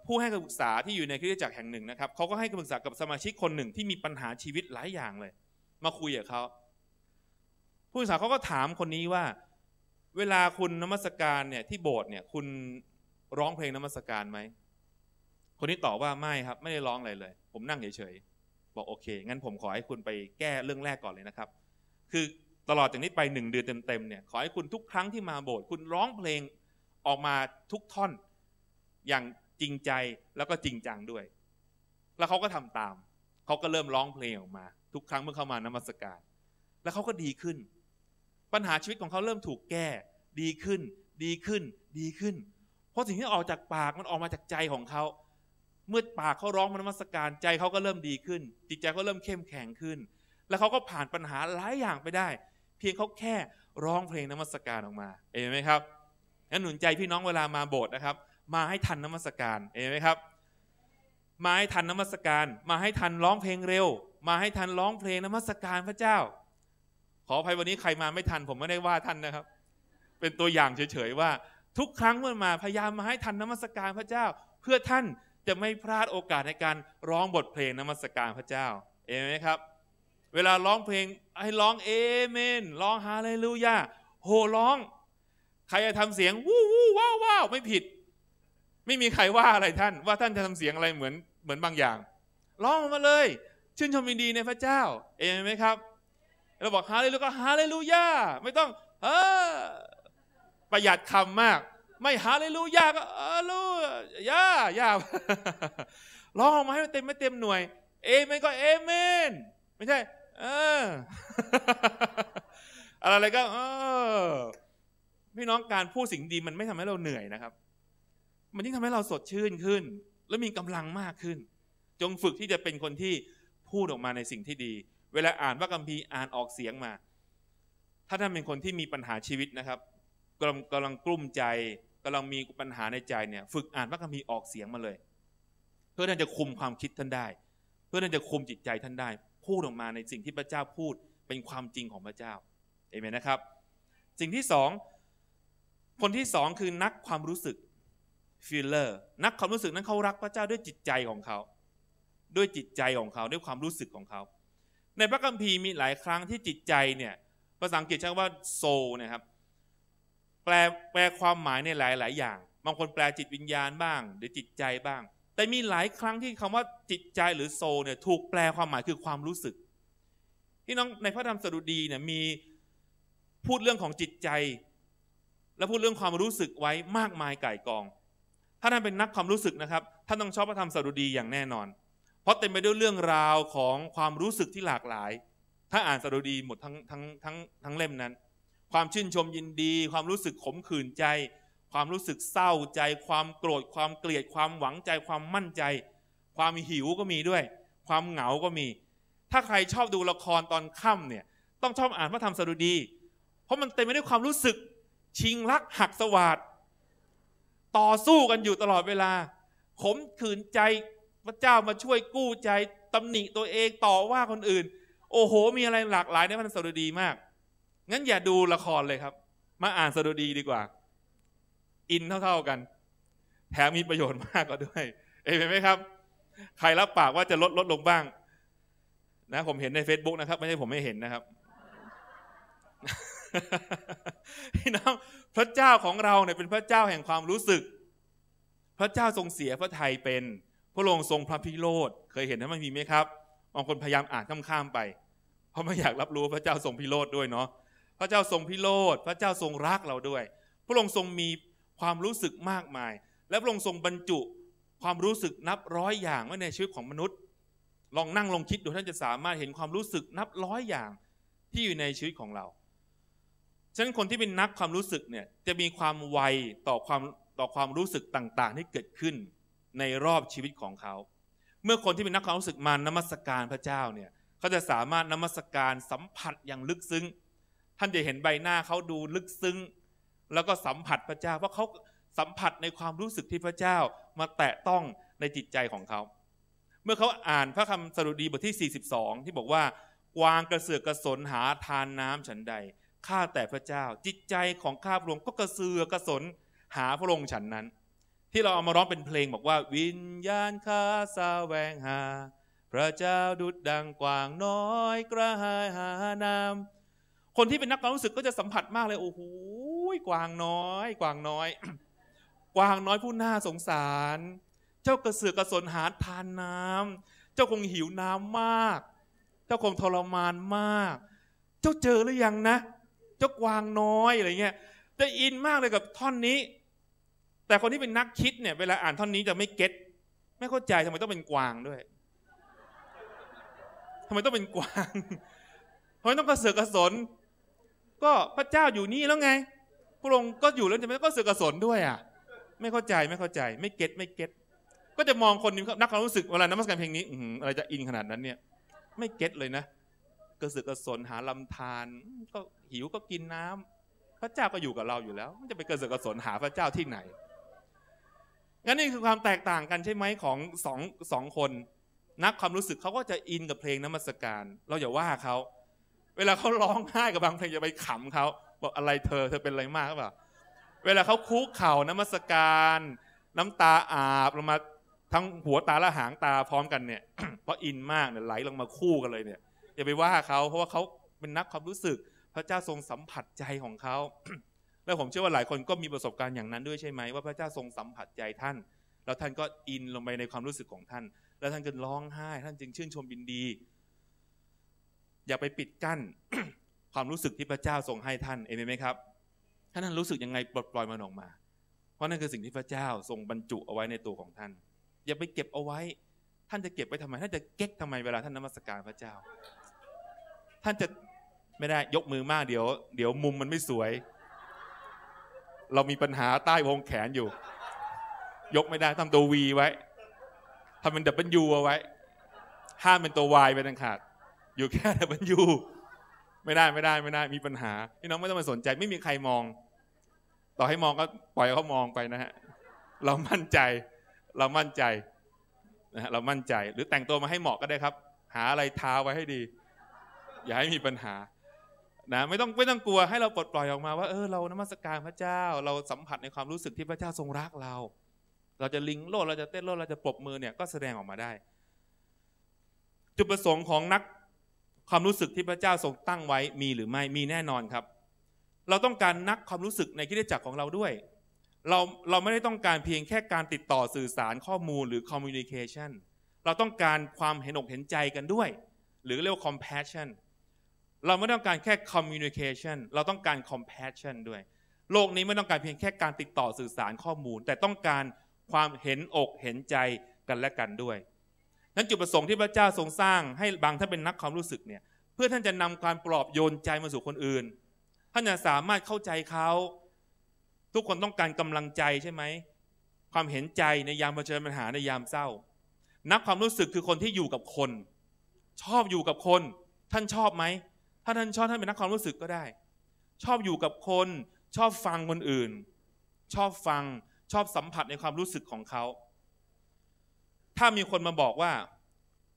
A: ผู้ให้คำปรึกษาที่อยู่ในคริสตจักรแห่งหนึ่งนะครับเขาก็ให้คำปรึกษากับสมาชิกคนหนึ่งที่มีปัญหาชีวิตหลายอย่างเลย มาคุยกับเขาผู้ปรึกษาเขาก็ถามคนนี้ว่า เวลาคุณนมัสการเนี่ยที่โบสถ์เนี่ยคุณร้องเพลงนมัสการไหมคนนี้ตอบว่าไม่ครับ ไม่ได้ร้องอะไรเลย ผมนั่งเฉยๆบอก โอเค งั้นผมขอให้คุณไปแก้เรื่องแรกก่อนเลยนะครับ คือตลอดจากนี้ไปหนึ่งเดือนเต็มๆเนี่ยขอให้คุณทุกครั้งที่มาโบสถ์คุณร้องเพลงออกมาทุกท่อนอย่างจริงใจแล้วก็จริงจังด้วย แล้วเขาก็ทำตามเขาก็เริ่มร้องเพลงออกมา ทุกครั้งเมื่อเข้ามานมัสการ แล้วเขาก็ดีขึ้น ปัญหาชีวิตของเขาเริ่มถูกแก้ดีขึ้น ดีขึ้น ดีขึ้น เพราะสิ่งที่ออกจากปากมันออกมาจากใจของเขา เมื่อปากเขาร้องมานมัสการ ใจเขาก็เริ่มดีขึ้น จิตใจเขาเริ่มเข้มแข็งขึ้น แล้วเขาก็ผ่านปัญหาหลายอย่างไปได้ เพียงเขาแค่ร้องเพลงนมัสการออกมาเห็นไหมครับงั้นหนุนใจพี่น้องเวลามาโบสถ์นะครับมาให้ทันน้ำมัสการเห็นไหมครับ มาให้ทันน้ำมัสการ มาให้ทันร้องเพลงเร็ว มาให้ทันร้องเพลงน้ำมัสการพระเจ้า ขออภัยวันนี้ใครมาไม่ทันผมไม่ได้ว่าท่านนะครับ เป็นตัวอย่างเฉยๆ ว่า ทุกครั้งเมื่อมา พยายามมาให้ทันน้ำมัสการพระเจ้า เพื่อท่านจะไม่พลาดโอกาสในการร้องบทเพลงนมัสการพระเจ้า เอเมนครับ เวลาร้องเพลงให้ร้องเอเมน ร้องฮาเลลูยาโหร้อง ใครจะทำเสียงวู้วู้ว้าวว้าวไม่ผิดไม่มีใครว่าอะไรท่านว่าท่านจะทำเสียงอะไรเหมือนเหมือนบางอย่างร้องมาเลย ชื่นชมยินดีในพระเจ้า เองไหมครับ เราบอกฮาเลลูยาฮาเลลูยา ไม่ต้องเออประหยัดคำมาก ไม่ฮาเลลูยาก็เออลูยา ยาร้องออกมาให้เต็มไม่เต็มหน่วย เอเมนก็เอเมน ไม่ใช่เอออะไรก็เออพี่น้องการพูดสิ่งดีมันไม่ทำให้เราเหนื่อยนะครับมันยิ่งทำให้เราสดชื่นขึ้น และมีกำลังมากขึ้น จงฝึกที่จะเป็นคนที่พูดออกมาในสิ่งที่ดี เวลาอ่านพระคัมภีร์อ่านออกเสียงมา ถ้าท่านเป็นคนที่มีปัญหาชีวิตนะครับกำลังกำลังกลุ้มใจกำลังมีปัญหาในใจเนี่ยฝึกอ่านพระคัมภีร์ออกเสียงมาเลย เพื่อท่านจะคุมความคิดท่านได้ เพื่อท่านจะคุมจิตใจท่านได้ พูดออกมาในสิ่งที่พระเจ้าพูดเป็นความจริงของพระเจ้าเอเมนนะครับ สิ่งที่สองคนที่สองคือนักความรู้สึกฟิลเลอร์นักความรู้สึกนั้นเขารักพระเจ้าด้วยจิตใจของเขา ด้วยจิตใจของเขาด้วยความรู้สึกของเขา ในพระคัมภีร์มีหลายครั้งที่จิตใจเนี่ย ภาษาอังกฤษใช้ว่าโซนะครับ แปลแปลความหมายในหลายหลายอย่างบางคนแปลจิตวิญญาณบ้าง หรือจิตใจบ้าง แต่มีหลายครั้งที่คำว่าจิตใจหรือโซเนี่ยถูกแปลความหมายคือความรู้สึกที่น้องในพระธรรมสดุดีเนี่ยมีพูดเรื่องของจิตใจ และพูดเรื่องความรู้สึกไว้มากมายไก่กองถ้าท่านเป็นนักความรู้สึกนะครับท่านต้องชอบพระธรรมสดุดีอย่างแน่นอน เพราะเต็มไปด้วยเรื่องราวของความรู้สึกที่หลากหลายถ้าอ่านสดุดีหมดทั้งทั้งทั้งทั้งเล่มนั้น ความชื่นชมยินดี ความรู้สึกขมขื่นใจ ความรู้สึกเศร้าใจความโกรธความเกลียดความหวังใจความมั่นใจ ความหิวก็มีด้วย ความเหงาก็มี ถ้าใครชอบดูละครตอนค่ำเนี่ยต้องชอบอ่านพระธรรมสดุดี เพราะมันเต็มไปด้วยความรู้สึกชิงรักหักสวัสดต่อสู้กันอยู่ตลอดเวลา ขมขืนใจพระเจ้ามาช่วยกู้ใจตำหนิ ตัวเองต่อว่าคนอื่น โอ้โห มีอะไรหลากหลาย ในพระรสดุดีมาก งั้นอย่าดูละครเลยครับ มา อ่านสดุดี ดีกว่า อินเท่า ๆกัน แถมมีประโยชน์มากกว่าด้วยเห็นไหมครับ ใคร รับ ปากว่าจะลดลดลงบ้าง นะ ผมเห็นใน Facebook นะครับ ไม่ใช่ผมไม่เห็นนะครับพี่น้อง พระเจ้าของเราเนี่ยเป็นพระเจ้าแห่งความรู้สึก พระเจ้าทรงเสียพระไทยเป็น พระองค์ทรงพระพิโรธเคยเห็นท่านมันมีไหมครับบางคนพยายามอ่านข้ามๆไป เพราะไม่อยากรับรู้พระเจ้าทรงพิโรธด้วยเนาะพระเจ้าทรงพิโรธพระเจ้าทรงรักเราด้วย พระองค์ทรงมีความรู้สึกมากมาย และพระองค์ทรงบรรจุความรู้สึกนับร้อยอย่างไว้ในชีวิตของมนุษย์ ลองนั่งลงคิดดูท่านจะสามารถเห็นความรู้สึกนับร้อยอย่างที่อยู่ในชีวิตของเราฉะนั้นคนที่เป็นนักความรู้สึกเนี่ยจะมีความไวต่อความต่อความรู้สึกต่างๆที่เกิดขึ้นในรอบชีวิตของเขา เมื่อคนที่เป็นนักความรู้สึกมานมัสการพระเจ้าเนี่ยเขาจะสามารถนมัสการสัมผัสอย่างลึกซึ้ง ท่านจะเห็นใบหน้าเขาดูลึกซึ้งแล้วก็สัมผัสพระเจ้าเพราะเขาสัมผัสในความรู้สึกที่พระเจ้ามาแตะต้องในจิตใจของเขา เมื่อเขาอ่านพระคำสรุดีบทที่ 42 ที่บอกว่ากวางกระเสือกกระสนหาทานน้ำฉันใดข้าแต่พระเจ้าจิตใจของข้าพระองค์ก็กระเสือกระสนหาพระองค์ฉันนั้น ที่เราเอามาร้องเป็นเพลงบอกว่าวิญญาณข้าสาแวงหา พระเจ้าดุดดังกว่างน้อยกระหายหาน้ำคนที่เป็นนักความรู้สึกก็จะสัมผัสมากเลยโอ้โหกวางน้อย กวางน้อย กวางน้อยผู้น่าสงสาร เจ้ากระเสือกระสนหาทานน้ำเจ้าคงหิวน้ำมาก เจ้าคงทรมานมาก เจ้าเจอหรือยังนะเจ้ากวางน้อยอะไรเงี้ยจะอินมากเลยกับท่อนนี้ แต่คนที่เป็นนักคิดเนี่ยเวลาอ่านท่อนนี้จะไม่เก็ตไม่เข้าใจทำไมต้องเป็นกวางด้วยทำไมต้องเป็นกวางทำไมต้องกระเสือกกระสน ก็พระเจ้าอยู่นี่แล้วไงพระองค์ก็อยู่แล้วจะไม่ก็เสือกกระสนด้วยอ่ะ ไม่เข้าใจไม่เข้าใจ ไม่เก็ตไม่เก็ตก็จะมองคนนี้นักความรู้สึกเวลานมัสการเพลงนี้อะไรจะอินขนาดนั้น เนี่ย ไม่เก็ตเลยนะกระสึกกระสนหาลำธารก็หิวก็กินน้ำ พระเจ้าก็อยู่กับเราอยู่แล้ว มันจะไปกระสึกกระสนหาพระเจ้าที่ไหน งั้นนี่คือความแตกต่างกันใช่ไหมของสองสองคน นักความรู้สึกเขาก็จะอินกับเพลงน้ำมศสการ เราอย่าว่าเขาเวลาเขาร้องไห้กับบางเพลงจะไปขำเขาบอกอะไรเธอเธอเป็นอะไรมากหรือเปล่า เวลาเขาคุกเข่าน้ำมศสการ น้ำตาอาบลงมาทั้งหัวตาและหางตาพร้อมกันเนี่ยเพราะอินมากเนี่ยไหลลงมาคู่กันเลยเนี่ยอย่าไปว่าเขาเพราะว่าเขาเป็นนักความรู้สึกพระเจ้าทรงสัมผัสใจของเขา แล้วผมเชื่อว่าหลายคนก็มีประสบการณ์อย่างนั้นด้วยใช่ไหม ว่าพระเจ้าทรงสัมผัสใจท่าน แล้วท่านก็อินลงไปในความรู้สึกของท่าน แล้วท่านก็ร้องไห้ ท่านจึงชื่นชมบินดี อย่าไปปิดกั้นความรู้สึกที่พระเจ้าทรงให้ท่านเอเมนไหมครับท่านนรู้สึกยังไงปลดปล่อยมันออกมา เพราะนั่นคือสิ่งที่พระเจ้าทรงบรรจุเอาไว้ในตัวของท่าน อย่าไปเก็บเอาไว้ท่านจะเก็บไว้ทำไมท่านจะเก๊กทำไมเวลาท่านนมัสการพระเจ้าท่านจะไม่ได้ยกมือมากเดี๋ยว เดี๋ยวมุมมันไม่สวย เรามีปัญหาใต้วงแขนอยู่ ยกไม่ได้ทำตัววีไว้ทำเป็นดับเบิลยูเอาไว้ ห้ามเป็นตัววายไปทัางขาดอยู่แค่ดับเบิลยูไม่ได้ไม่ได้ไม่ได้ มีปัญหาพี่น้องไม่ต้องมาสนใจ ไม่มีใครมอง ต่อให้มองก็ปล่อยเขามองไปนะ ฮะ เรามั่นใจ เรามั่นใจนะฮะเรามั่นใจหรือแต่งตัวมาให้เหมาะก็ได้ครับ หาอะไรทาไว้ให้ดีอย่าให้มีปัญหานะไม่ต้องไม่ต้องกลัวให้เราปลดปล่อยออกมาว่าเออเรานมัสการพระเจ้าเราสัมผัสในความรู้สึกที่พระเจ้าทรงรักเรา เราจะลิงโลดเราจะเต้นโลดเราจะปรบมือเนี่ยก็แสดงออกมาได้ จุดประสงค์ของนักความรู้สึกที่พระเจ้าทรงตั้งไว้มีหรือไม่มีแน่นอนครับ เราต้องการนักความรู้สึกในคิดจักรของเราด้วยเราเราไม่ได้ต้องการเพียงแค่การติดต่อสื่อสารข้อมูลหรือคอมมิวนิเคชันเราต้องการความเห็นอกเห็นใจกันด้วยหรือเรียกว่า compassion เราไม่ต้องการแค่ communication เราต้องการ compassion ด้วย โลกนี้ไม่ต้องการเพียงแค่การติดต่อสื่อสารข้อมูล แต่ต้องการความเห็นอกเห็นใจกันและกันด้วยนั้นจุดประสงค์ที่พระเจ้าทรงสร้าง ให้บางท่านเป็นนักความรู้สึกเนี่ย เพื่อท่านจะนำการปลอบโยนใจมาสู่คนอื่นท่านจะสามารถเข้าใจเขาทุกคนต้องการกำลังใจใช่ไหม ความเห็นใจในยามเผชิญปัญหาในยามเศร้า นักความรู้สึกคือคนที่อยู่กับคน ชอบอยู่กับคน ท่านชอบไหมถ้าท่านชอบท่านเป็นนักความรู้สึกก็ได้ ชอบอยู่กับคนชอบฟังคนอื่น ชอบฟังชอบสัมผัสในความรู้สึกของเขาถ้ามีคนมาบอกว่า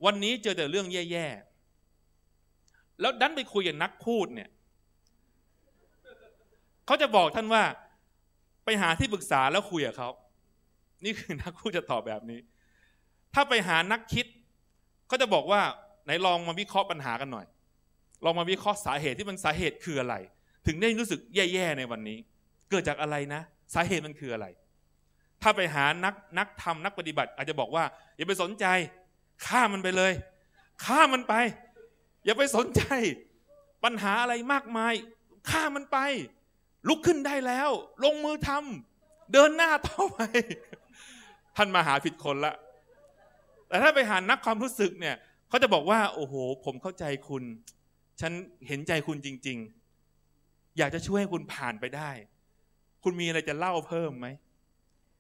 A: วันนี้เจอแต่เรื่องแย่ๆแล้วดันไปคุยกับนักพูดเนี่ยเขาจะบอกท่านว่าไปหาที่ปรึกษาแล้วคุยกับเขานี่คือนักพูดจะตอบแบบนี้ ถ้าไปหานักคิดเขาจะบอกว่าไหนลองมาวิเคราะห์ปัญหากันหน่อยลองมาวิเคราะห์สาเหตุที่มันสาเหตุคืออะไร ถึงได้รู้สึกแย่ๆในวันนี้ เกิดจากอะไรนะ สาเหตุมันคืออะไร ถ้าไปหานักนักธรรมนักปฏิบัติ อาจจะบอกว่า อย่าไปสนใจฆ่ามันไปเลยฆ่ามันไปอย่าไปสนใจ ปัญหาอะไรมากมายฆ่ามันไป ลุกขึ้นได้แล้ว ลงมือทำเดินหน้าต่อไปท่านมาหาผิดคนละ แต่ถ้าไปหานักความรู้สึกเนี่ยเขาจะบอกว่า โอ้โห ผมเข้าใจคุณฉันเห็นใจคุณจริง ๆ อยากจะช่วยให้คุณผ่านไปได้ คุณมีอะไรจะเล่าเพิ่มไหม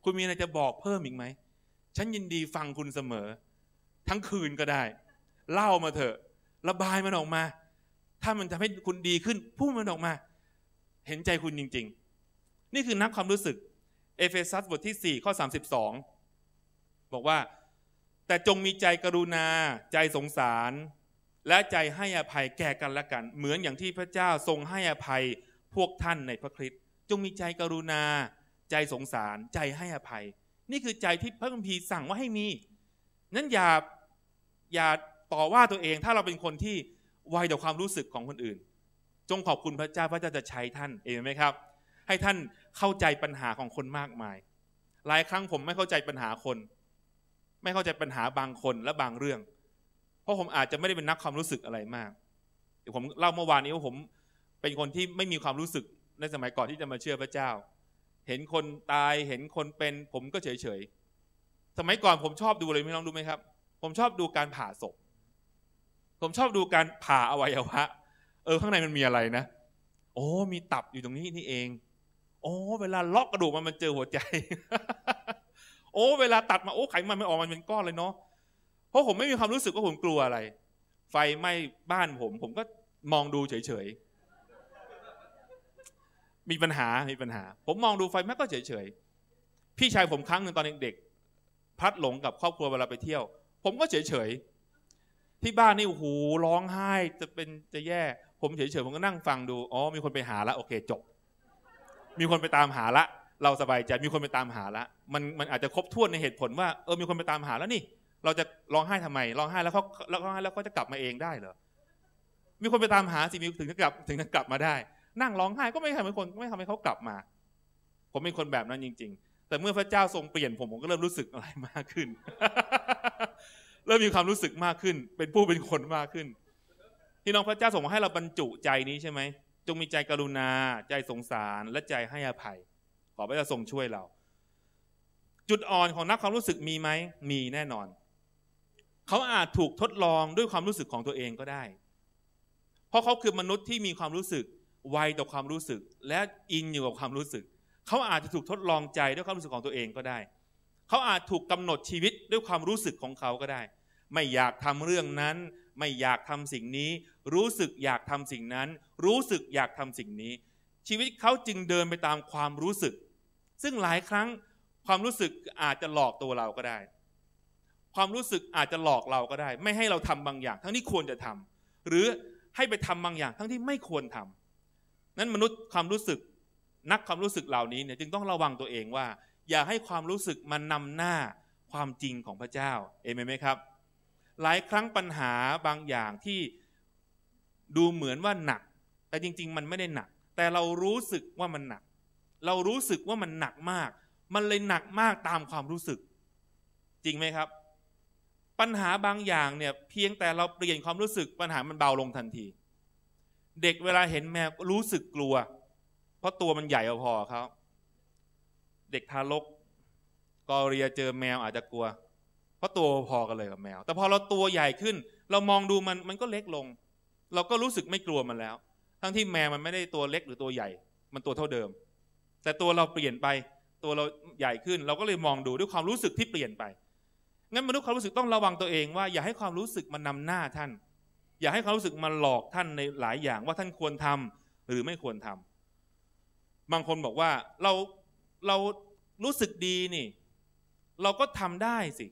A: คุณมีอะไรจะบอกเพิ่มอีกไหม ฉันยินดีฟังคุณเสมอ ทั้งคืนก็ได้ เล่ามาเถอะ ระบายมันออกมา ถ้ามันทำให้คุณดีขึ้นพูดมันออกมา เห็นใจคุณจริง ๆ นี่คือนักความรู้สึก เอเฟซัส บทที่ 4 ข้อ 32 บอกว่า แต่จงมีใจกรุณา ใจสงสารและใจให้อภัยแก่กันและกัน เหมือนอย่างที่พระเจ้าทรงให้อภัยพวกท่านในพระคริสต์จงมีใจกรุณา ใจสงสาร ใจให้อภัย นี่คือใจที่พระคัมภีร์สั่งว่าให้มีนั้นอย่าอย่าต่อว่าตัวเองถ้าเราเป็นคนที่ไวต่อความรู้สึกของคนอื่น จงขอบคุณพระเจ้าพระเจ้าจะใช้ท่านเองไหมครับ ให้ท่านเข้าใจปัญหาของคนมากมาย หลายครั้งผมไม่เข้าใจปัญหาคน ไม่เข้าใจปัญหาบางคนและบางเรื่องราะผมอาจจะไม่ได้เป็นนักความรู้สึกอะไรมาก เดี๋ยวผมเล่าเมื่อวานนี้ว่าผม เป็นคนที่ไม่มีความรู้สึกในสมัยก่อนที่จะมาเชื่อพระเจ้า เห็นคนตายเห็นคนเป็นผมก็เฉยเฉยสมัยก่อนผมชอบดูเลยพี่น้องดูไหมครับ ผมชอบดูการผ่าศพ ผมชอบดูการผ่าอวัยวะ เออ ข้างในมันมีอะไรนะ โอ้มีตับอยู่ตรงนี้นี่เอง โอ้เวลาล็อกกระดูกมันมันเจอหัวใจ โอ้เวลาตัดมาโอ้ไขมันม่ออกมันเป็นก้อนเลยเนาะเพราะผมไม่มีความรู้สึกว่าผมกลัวอะไร ไฟไหม้บ้านผม ผมก็มองดูเฉยๆ มีปัญหา มีปัญหา ผมมองดูไฟไหม้ก็เฉยๆ พี่ชายผมครั้งหนึ่งตอนเด็กๆ พัดหลงกับครอบครัวเวลาไปเที่ยว ผมก็เฉยๆ ที่บ้านนี่โอ้โหร้องไห้ จะเป็นจะแย่ผมเฉยๆ ผมก็นั่งฟังดู อ๋อมีคนไปหาละ โอเคจบ มีคนไปตามหาละ เราสบายใจมีคนไปตามหาละมันมันอาจจะครบถ้วนในเหตุผลว่าเออมีคนไปตามหาแล้วนี่เราจะร้องไห้ทำไมร้องไห้แล้วเขาร้องไห้แล้วเขาจะกลับมาเองได้เหรอมีคนไปตามหาสิมีถึงจะกลับถึงจะกลับมาได้ นั่งร้องไห้ก็ไม่ทำให้คนไม่ทำให้เขากลับมา ผมเป็นคนแบบนั้นจริง ๆ แต่เมื่อพระเจ้าทรงเปลี่ยนผมผมก็เริ่มรู้สึกอะไรมากขึ้น เริ่มมีความรู้สึกมากขึ้น เป็นผู้เป็นคนมากขึ้น ที่น้องพระเจ้าส่งมาให้เราบรรจุใจนี้ใช่ไหมจงมีใจกรุณา ใจสงสาร และใจให้อภัย ขอพระเจ้าทรงช่วยเรา จุดอ่อนของนักความรู้สึกมีไหมมีแน่นอนเขาอาจถูกทดลองด้วยความรู้สึกของตัวเองก็ได้ เพราะเขาคือมนุษย์ที่มีความรู้สึกไวต่อความรู้สึกและอินอยู่กับความรู้สึก เขาอาจจะถูกทดลองใจด้วยความรู้สึกของตัวเองก็ได้ เขาอาจถูกกำหนดชีวิตด้วยความรู้สึกของเขาก็ได้ ไม่อยากทำเรื่องนั้น ไม่อยากทำสิ่งนี้ รู้สึกอยากทำสิ่งนั้น รู้สึกอยากทำสิ่งนี้ ชีวิตเขาจึงเดินไปตามความรู้สึก ซึ่งหลายครั้งความรู้สึกอาจจะหลอกตัวเราก็ได้ความรู้สึกอาจจะหลอกเราก็ได้ ไม่ให้เราทำบางอย่างทั้งที่ควรจะทำ หรือให้ไปทำบางอย่างทั้งที่ไม่ควรทำนั้นมนุษย์ความรู้สึก นักความรู้สึกเหล่านี้เนี่ยจึงต้องระวังตัวเองว่า อย่าให้ความรู้สึกมันนำหน้าความจริงของพระเจ้าเอเมนไหมครับ หลายครั้งปัญหาบางอย่างที่ดูเหมือนว่าหนัก แต่จริง ๆ มันไม่ได้หนัก แต่เรารู้สึกว่ามันหนัก เรารู้สึกว่ามันหนักมาก มันเลยหนักมากตามความรู้สึก จริงไหมครับปัญหาบางอย่างเนี่ยเพียงแต่เราเปลี่ยนความรู้สึกปัญหามันเบาลงทันที เด็กเวลาเห็นแมวรู้สึกกลัว เพราะตัวมันใหญ่พอเขาเด็กทารกกอเรียเจอแมวอาจจะกลัว เพราะตัวพอกันเลยกับแมว แต่พอเราตัวใหญ่ขึ้น เรามองดูมันมันก็เล็กลง เราก็รู้สึกไม่กลัวมันแล้ว ทั้งที่แมวมันไม่ได้ตัวเล็กหรือตัวใหญ่ มันตัวเท่าเดิม แต่ตัวเราเปลี่ยนไปตัวเราใหญ่ขึ้น เราก็เลยมองดูด้วยความรู้สึกที่เปลี่ยนไปงั้นมนุษย์ความรู้สึกต้องระวังตัวเองว่าอย่าให้ความรู้สึกมันนาหน้าท่าน อย่าให้ความรู้สึกมันหลอกท่านในหลายอย่างว่าท่านควรทำหรือไม่ควรทำ บางคนบอกว่าเราเรารู้สึกดีนี่ เราก็ทำได้สิ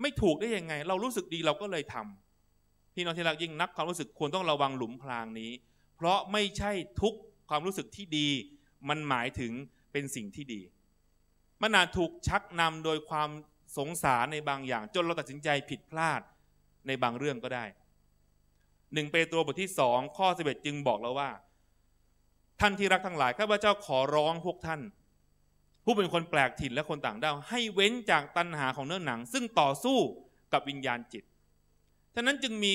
A: ไม่ถูกได้ยังไง เรารู้สึกดีเราก็เลยทำพี่น้องที่รักยิ่งนักความรู้สึกควรต้องระวังหลุมพรางนี้ เพราะไม่ใช่ทุกความรู้สึกที่ดี มันหมายถึงเป็นสิ่งที่ดีมันอาจถูกชักนำโดยความสงสารในบางอย่าง จนเราตัดสินใจผิดพลาดในบางเรื่องก็ได้หนึ่งเปโตรบทที่สองข้อสิบเอ็ดจึงบอกเราว่า ท่าน ที่รัก ทั้ง หลายข้าพเจ้าขอร้องพวกท่าน ผู้เป็นคนแปลกถิ่นและคนต่างด้าวให้เว้นจากตัณหาของเนื้อหนัง ซึ่งต่อสู้กับวิญญาณจิต ฉะนั้นจึงมี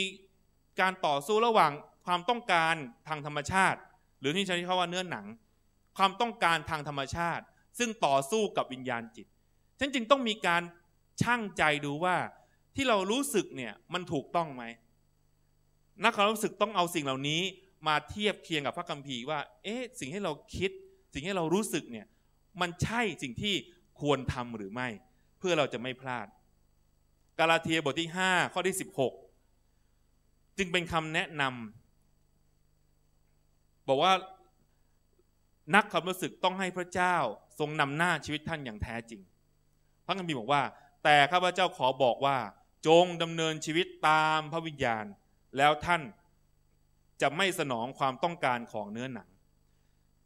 A: การต่อสู้ระหว่างความต้องการทางธรรมชาติ หรือที่ใช้คาว่าเนื้อหนัง ความต้องการทางธรรมชาติซึ่งต่อสู้กับวิญญาณจิตฉันจึงต้องมีการช่างใจดูว่าที่เรารู้สึกเนี่ยมันถูกต้องไหม นักความรู้สึกต้องเอาสิ่งเหล่านี้ มาเทียบเคียงกับพระคัมภีร์ว่าเอ๊ะสิ่งที่เราคิดสิ่งที่เรารู้สึกเนี่ยมันใช่สิ่งที่ควรทำหรือไม่ เพื่อเราจะไม่พลาด กาลาเทียบทที่5ข้อที่16 จึงเป็นคำแนะนำ บอกว่า นักความรู้สึกต้องให้พระเจ้าทรงนำหน้าชีวิตท่านอย่างแท้จริง พระคัมภีร์บอกว่าแต่ข้าพเจ้าขอบอกว่า จงดำเนินชีวิตตามพระวิญญาณ แล้วท่านจะไม่สนองความต้องการของเนื้อหนัง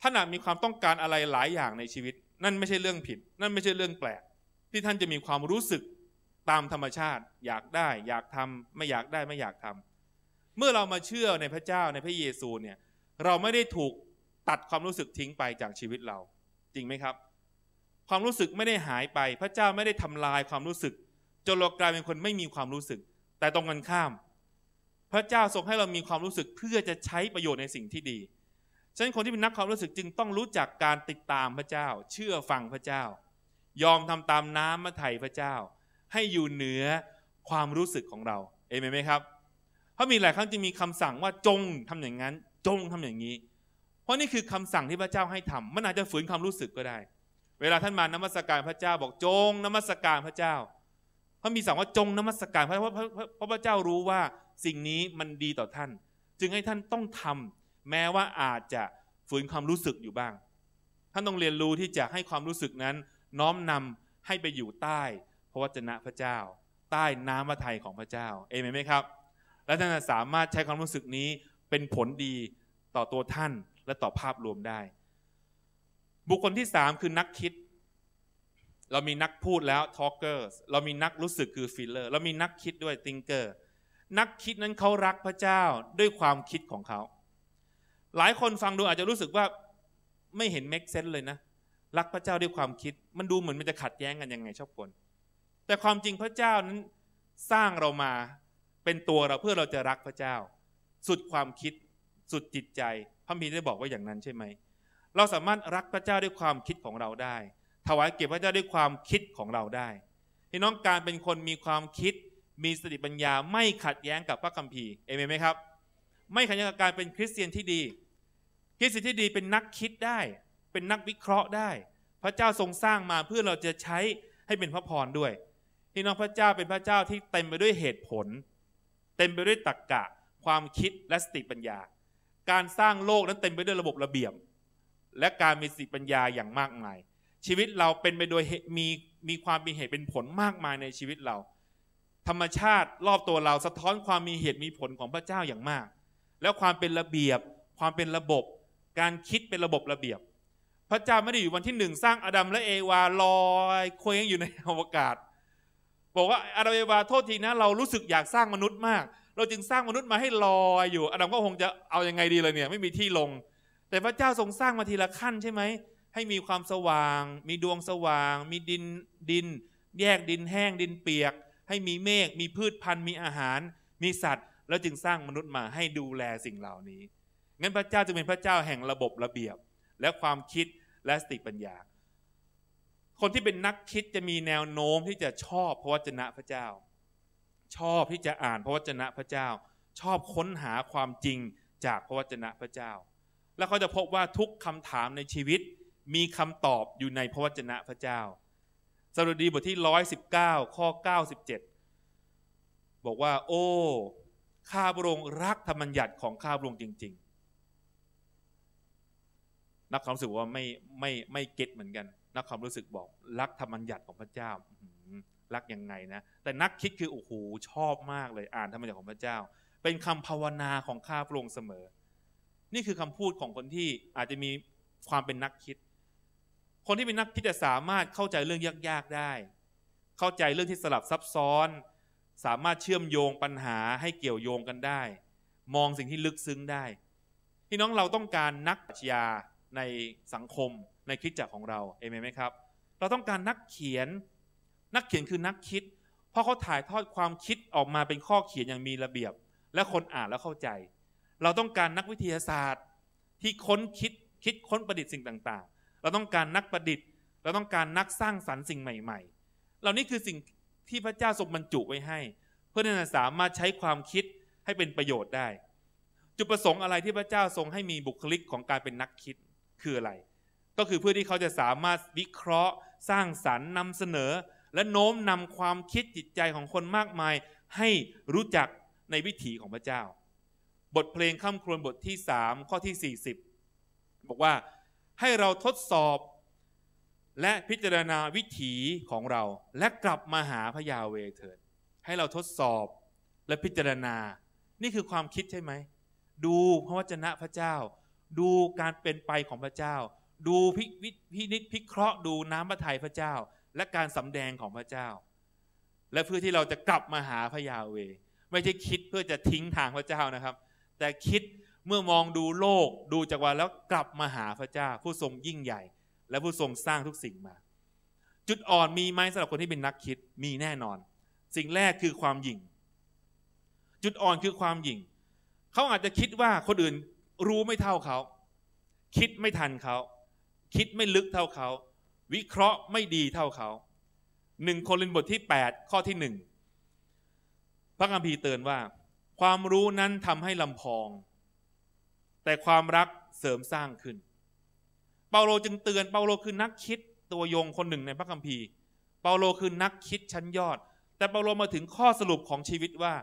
A: ท่านอาจมีความต้องการอะไรหลายอย่างในชีวิตนั่นไม่ใช่เรื่องผิด นั่นไม่ใช่เรื่องแปลก ที่ท่านจะมีความรู้สึกตามธรรมชาติอยากได้อยากทำไม่อยากได้ไม่อยากทำเมื่อเรามาเชื่อในพระเจ้าในพระเยซูเนี่ย เราไม่ได้ถูกตัดความรู้สึกทิ้งไปจากชีวิตเรา จริงไหมครับความรู้สึกไม่ได้หายไป พระเจ้าไม่ได้ทำลายความรู้สึก จนเรากลายเป็นคนไม่มีความรู้สึก แต่ตรงกันข้าม พระเจ้าทรงให้เรามีความรู้สึกเพื่อจะใช้ประโยชน์ในสิ่งที่ดีฉะนั้นคนที่เป็นนักความรู้สึกจึงต้องรู้จักการติดตามพระเจ้า เชื่อฟังพระเจ้า ยอมทำตามน้ำมาไถ่พระเจ้า ให้อยู่เหนือความรู้สึกของเราเอเมนไหมครับ เพราะมีหลายครั้งจะมีคำสั่งว่าจงทำอย่างนั้น จงทำอย่างนี้ เพราะนี่คือคำสั่งที่พระเจ้าให้ทำ มันอาจจะฝืนความรู้สึกก็ได้เวลาท่านมานมัสการพระเจ้าบอกจงนมัสการพระเจ้าพระมีสั่งว่าจงนมัสการเพราะพระพระเจ้ารู้ว่าสิ่งนี้มันดีต่อท่าน จึงให้ท่านต้องทำ แม้ว่าอาจจะฝืนความรู้สึกอยู่บ้างท่านต้องเรียนรู้ที่จะให้ความรู้สึกนั้นน้อมนำให้ไปอยู่ใต้พระวจนะพระเจ้า ใต้น้ำพระทัยของพระเจ้าเอเมนไหมครับและท่านสามารถใช้ความรู้สึกนี้เป็นผลดีต่อตัวท่านและต่อภาพรวมได้บุคคลที่สามคือนักคิด เรามีนักพูดแล้ว talkers เรามีนักรู้สึกคือ f i l l e r เรามีนักคิดด้วย thinker นักคิดนั้นเขารักพระเจ้าด้วยความคิดของเขา หลายคนฟังดูอาจจะรู้สึกว่าไม่เห็น make sense เลยนะ รักพระเจ้าด้วยความคิดมันดูเหมือนมันจะขัดแย้งกันยังไงชอบคนแต่ความจริงพระเจ้านั้นสร้างเรามาเป็นตัวเราเพื่อเราจะรักพระเจ้าสุดความคิดสุดจิตใจพระมีได้บอกว่าอย่างนั้นใช่ไหมเราสามารถรักพระเจ้าด้วยความคิดของเราได้ ถวายเกียรติพระเจ้าด้วยความคิดของเราได้พี่น้องการเป็นคนมีความคิด มีสติปัญญาไม่ขัดแย้งกับพระคัมภีร์เอเมนไหมครับ ไม่ขัดแย้งกับการเป็นคริสเตียนที่ดีคริสเตียนที่ดีเป็นนักคิดได้ เป็นนักวิเคราะห์ได้ พระเจ้าทรงสร้างมาเพื่อเราจะใช้ให้เป็นพระพรด้วยพี่น้องพระเจ้าเป็นพระเจ้าที่เต็มไปด้วยเหตุผล เต็มไปด้วยตรรกกะความคิดและสติปัญญา การสร้างโลกนั้นเต็มไปด้วยระบบระเบียบและการมีสติปัญญาอย่างมากมาย ชีวิตเราเป็นไปโดยมีมีความมีเหตุเป็นผลมากมายในชีวิตเรา ธรรมชาติรอบตัวเราสะท้อนความมีเหตุมีผลของพระเจ้าอย่างมาก แล้วความเป็นระเบียบ ความเป็นระบบ การคิดเป็นระบบระเบียบ พระเจ้าไม่ได้อยู่วันที่หนึ่งสร้างอาดัมและเอวาลอยเคว้งอยู่ในอวกาศบอกว่าอาดัมเอวาโทษทีนะเรารู้สึกอยากสร้างมนุษย์มาก เราจึงสร้างมนุษย์มาให้ลอยอยู่อาดัมก็คงจะเอาอยัางไงดีเลยเนี่ย ไม่มีที่ลงแต่พระเจ้าทรงสร้างมาทีละขั้นใช่ไหม ให้มีความสว่าง มีดวงสว่าง มีดินดิน แยกดินแห้งดินเปียก ให้มีเมฆมีพืชพันธุ์ มีอาหาร มีสัตว์ แล้วจึงสร้างมนุษย์มาให้ดูแลสิ่งเหล่านี้งั้นพระเจ้าจึงเป็นพระเจ้าแห่งระบบระเบียบและความคิดและสติปัญญา คนที่เป็นนักคิดจะมีแนวโน้มที่จะชอบพระวจนะพระเจ้า ชอบที่จะอ่านพระวจนะพระเจ้า ชอบค้นหาความจริงจากพระวจนะพระเจ้าและเขาจะพบว่าทุกคำถามในชีวิต มีคำตอบอยู่ในพระวจนะพระเจ้า สรุดีบทที่ร้อยสิบเก้าข้อเก้าสิบเจ็ดบอกว่า โอ้ ข้าพระองค์รักธรรมัญญัติของข้าพระองค์จริงๆ นักความรู้สึกว่าไม่ไม่ไม่เก็ตเหมือนกัน นักความรู้สึกบอกรักธรรมัญญัติของพระเจ้ารักยังไงนะ แต่นักคิดคือโอ้โหชอบมากเลยอ่านธรรมัญญัติของพระเจ้า เป็นคำภาวนาของข้าพระองค์เสมอนี่คือคำพูดของคนที่อาจจะมีความเป็นนักคิด คนที่เป็นนักคิดจะสามารถเข้าใจเรื่องยากๆได้ เข้าใจเรื่องที่สลับซับซ้อน สามารถเชื่อมโยงปัญหาให้เกี่ยวโยงกันได้ มองสิ่งที่ลึกซึ้งได้ พี่น้องเราต้องการนักปัญญาในสังคมในคิดจักของเรา เอเมนไหมครับ เราต้องการนักเขียน นักเขียนคือนักคิด เพราะเขาถ่ายทอดความคิดออกมาเป็นข้อเขียนอย่างมีระเบียบ และคนอ่านแล้วเข้าใจเราต้องการนักวิทยาศาสตร์ ที่ค้นคิดคิดค้นประดิษฐ์สิ่งต่าง ๆ เราต้องการนักประดิษฐ์เราต้องการนักสร้างสรรค์สิ่งใหม่ๆ เหล่านี้คือสิ่งที่พระเจ้าทรงบรรจุไว้ให้ เพื่อที่จะสามารถใช้ความคิดให้เป็นประโยชน์ได้ จุดประสงค์อะไรที่พระเจ้าทรงให้มีบุคลิกของการเป็นนักคิดคืออะไร ก็คือเพื่อที่เขาจะสามารถวิเคราะห์ สร้างสรรค์นำเสนอ และโน้มนำความคิดจิตใจของคนมากมาย ให้รู้จักในวิถีของพระเจ้าบทเพลงข้ามครวนบทที่ 3 ข้อที่ 40 บอกว่าให้เราทดสอบ และพิจารณาวิถีของเรา และกลับ มาหาพระยาเวเถิด ให้เราทดสอบและพิจารณานี่คือความคิดใช่ไหมดูพระวจนะพระเจ้า ดูการเป็นไปของพระเจ้า ดูพิวิพินิจพิเคราะห์ดูน้ำพระทัยพระเจ้า และการสำแดงของพระเจ้า และเพื่อที่เราจะกลับมาหาพระยาเวไม่ใช่คิดเพื่อจะทิ้งทางพระเจ้านะครับแต่คิดเมื่อมองดูโลกดูจักรวาลแล้วกลับมาหาพระเจ้าผู้ทรงยิ่งใหญ่ และผู้ทรงสร้างทุกสิ่งมาจุดอ่อนมีไหมสำหรับคนที่เป็นนักคิดมีแน่นอน สิ่งแรกคือความหยิ่ง จุดอ่อนคือความหยิ่ง เขาอาจจะคิดว่าคนอื่นรู้ไม่เท่าเขาคิดไม่ทันเขาคิดไม่ลึกเท่าเขาวิเคราะห์ไม่ดีเท่าเขาหนึ่งโครินธ์บทที่ 8 ข้อที่หนึ่ง พระคัมภีร์เตือนว่าความรู้นั้นทำให้ลำพอง แต่ความรักเสริมสร้างขึ้น เปาโลจึงเตือน เปาโลคือนักคิดตัวยงคนหนึ่งในพระคัมภีร์ เปาโลคือนักคิดชั้นยอด แต่เปาโลมาถึงข้อสรุปของชีวิตว่า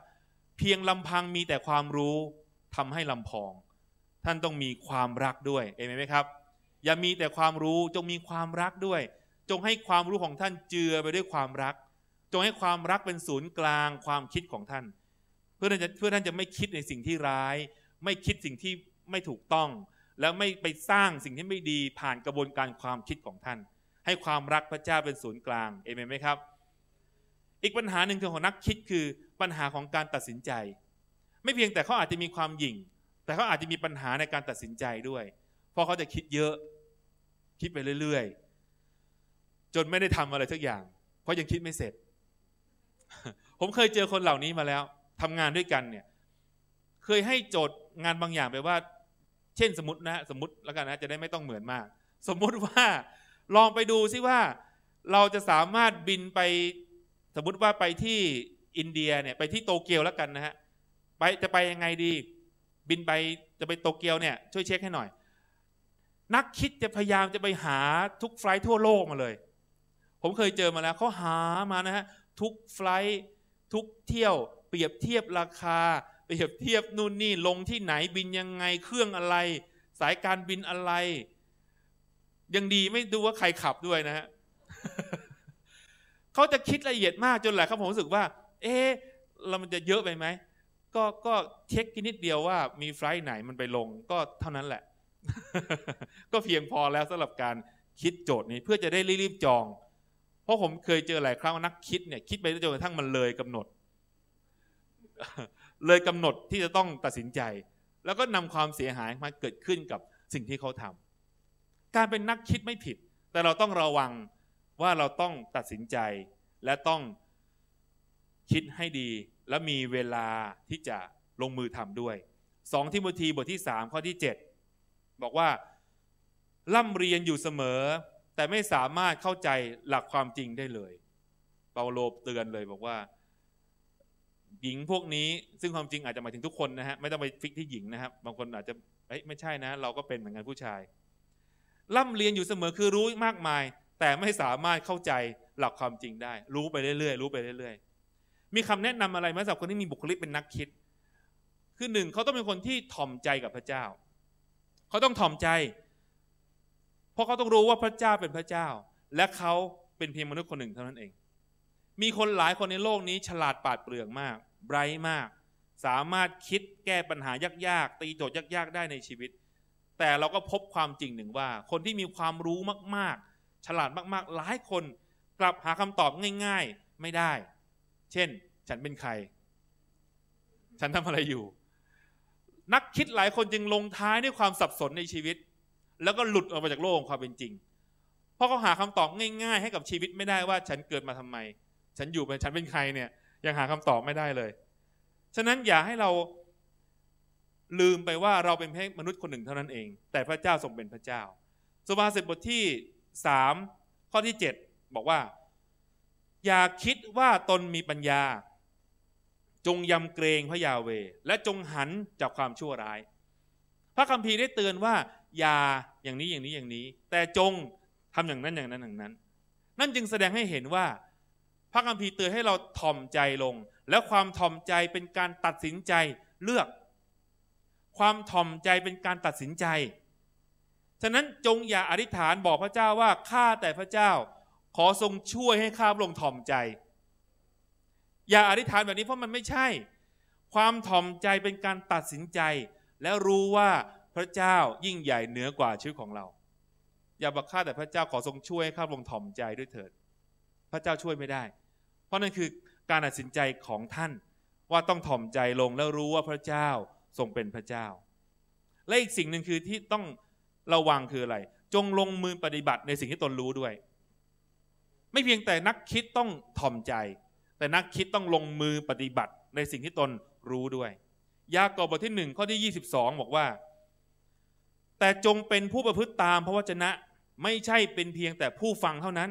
A: เพียงลำพังมีแต่ความรู้ทำให้ลำพอง ท่านต้องมีความรักด้วย เอเมนไหมครับ อย่ามีแต่ความรู้จงมีความรักด้วย จงให้ความรู้ของท่านเจือไปด้วยความรัก จงให้ความรักเป็นศูนย์กลาง ความคิดของท่านพื่อท่านจะเพื่อท่านจะไม่คิดในสิ่งที่ร้าย ไม่คิดสิ่งที่ไม่ถูกต้อง แล้วไม่ไปสร้างสิ่งที่ไม่ดีผ่านกระบวนการความคิดของท่าน ให้ความรักพระเจ้าเป็นศูนย์กลางเอเมนไหมครับอีกปัญหาหนึ่งของนักคิดคือปัญหาของการตัดสินใจ ไม่เพียงแต่เขาอาจจะมีความหยิ่ง แต่เขาอาจจะมีปัญหาในการตัดสินใจด้วยเพราะเขาจะคิดเยอะ คิดไปเรื่อยๆจนไม่ได้ทำอะไรสักอย่าง เพราะยังคิดไม่เสร็จ ผมเคยเจอคนเหล่านี้มาแล้วทำงานด้วยกันเนี่ยเคยให้โจทย์งานบางอย่างไปว่า เช่นสมมตินะ สมมติแล้วกันนะ จะได้ไม่ต้องเหมือนมาก สมมุติว่าลองไปดูซิว่า เราจะสามารถบินไป สมมติว่าไปที่อินเดียเนี่ยไปที่โตเกียวแล้วกันนะฮะไปจะไปยังไงดี บินไปจะไปโตเกียวเนี่ยช่วยเช็คให้หน่อยนักคิดจะพยายามจะไปหาทุกไฟล์ทั่วโลกมาเลย ผมเคยเจอมาแล้วเขาหามานะฮะทุกไฟล์ทุกเที่ยวเปรียบเทียบราคา เปรียบเทียบนู่นนี่ลงที่ไหนบินยังไงเครื่องอะไร สายการบินอะไร ยังดีไม่ดูว่าใครขับด้วยนะฮะเขาจะคิดละเอียดมากจนหลายครับผมรู้สึกว่า เอ๊ะเรามันจะเยอะไปไหมก็ก็เช็คนิดเดียวว่า มีไฟล์ไหนมันไปลง ก็เท่านั้นแหละ ก็เพียงพอแล้วสำหรับการคิดโจทย์นี้เพื่อจะได้รีบจองเพราะผมเคยเจอหลายครั้งนักคิดเนี่ย คิดไปจนกระทั่งมันเลย กำหนดเลยกำหนดที่จะต้องตัดสินใจ แล้วก็นำความเสียหายมาเกิดขึ้นกับสิ่งที่เขาทำ การเป็นนักคิดไม่ผิด แต่เราต้องระวังว่าเราต้องตัดสินใจ และต้องคิดให้ดี และมีเวลาที่จะลงมือทำด้วย 2ทิโมธีบทที่3ข้อที่ 7 บอกว่า ล่ำเรียนอยู่เสมอ แต่ไม่สามารถเข้าใจหลักความจริงได้เลย เปาโลเตือนเลยบอกว่าหญิงพวกนี้ซึ่งความจริงอาจจะหมายถึงทุกคนนะฮะไม่ต้องไปฟิกที่หญิงนะครับ บางคนอาจจะเอ้ยไม่ใช่นะ เราก็เป็นเหมือนกันผู้ชาย ล่ำเรียนอยู่เสมอคือรู้มากมาย แต่ไม่สามารถเข้าใจหลักความจริงได้ รู้ไปเรื่อยๆรู้ไปเรื่อย ๆ มีคำแนะนำอะไรไหมสำหรับคนที่มีบุคลิกเป็นนักคิด คือหนึ่งเขาต้องเป็นคนที่ถ่อมใจกับพระเจ้าเขาต้องถ่อมใจเพราะเขาต้องรู้ว่าพระเจ้าเป็นพระเจ้า และเขาเป็นเพียงมนุษย์คนหนึ่งเท่านั้นเอง มีคนหลายคนในโลกนี้ฉลาดปาดเปลืองมากไบรท์มาก สามารถคิดแก้ปัญหา ยาก ๆ ตี โจทย์ยาก ๆได้ในชีวิต แต่เราก็พบความจริงหนึ่งว่าคนที่มีความรู้มาก ๆ ฉลาดมาก ๆ หลายคนกลับหาคำตอบง่าย ๆไม่ได้ เช่น ฉันเป็นใคร ฉันทำอะไรอยู่ นักคิดหลายคนจึงลงท้ายด้วย ความสับสนในชีวิต แล้วก็หลุดออกมาจากโลกของความเป็นจริงเพราะเขาหาคำตอบง่าย ๆ ให้กับชีวิตไม่ได้ว่า ฉันเกิดมาทำไม ฉันอยู่เป็นฉันเป็นใครเนี่ยยังหาคำตอบไม่ได้เลย ฉะนั้นอย่าให้เราลืมไปว่าเราเป็นเพียงมนุษย์คนหนึ่งเท่านั้นเอง แต่พระเจ้าทรงเป็นพระเจ้า สุภาษิตบทที่สามข้อที่เจ็ดบอกว่า อย่าคิดว่าตนมีปัญญา จงยำเกรงพระยาเวและจงหันจากความชั่วร้าย พระคัมภีร์ได้เตือนว่า อย่าอย่างนี้อย่างนี้อย่างนี้ แต่จงทำอย่างนั้นอย่างนั้นอย่างนั้น นั่นจึงแสดงให้เห็นว่าพระคัมภีร์เตือนให้เราถ่อมใจลง และความถ่อมใจเป็นการตัดสินใจเลือก ความถ่อมใจเป็นการตัดสินใจฉะนั้นจงอย่าอธิษฐานบอกพระเจ้าว่าข้าแต่พระเจ้าขอทรงช่วยให้ข้าพระองค์ถ่อมใจ อย่าอธิษฐานแบบนี้เพราะมันไม่ใช่ ความถ่อมใจเป็นการตัดสินใจ และรู้ว่าพระเจ้ายิ่งใหญ่เหนือกว่าชีวิตของเรา อย่าบอกข้าแต่พระเจ้าขอทรงช่วยให้ข้าพระองค์ถ่อมใจด้วยเถิด พระเจ้าช่วยไม่ได้ราะนั่นคือการตัดสินใจของท่านว่าต้องถ่อมใจลงแล้วรู้ว่าพระเจ้าทรงเป็นพระเจ้า และอีกสิ่งหนึ่งคือที่ต้องระวังคืออะไรจงลงมือปฏิบัติในสิ่งที่ตนรู้ด้วย ไม่เพียงแต่นักคิดต้องถ่อมใจ แต่นักคิดต้องลงมือปฏิบัติในสิ่งที่ตนรู้ด้วย ยากอบบทที่หนึ่งข้อที่ยี่สสิบองบอกว่า แต่จงเป็นผู้ประพฤติตามพระวจนะไม่ใช่เป็นเพียงแต่ผู้ฟังเท่านั้น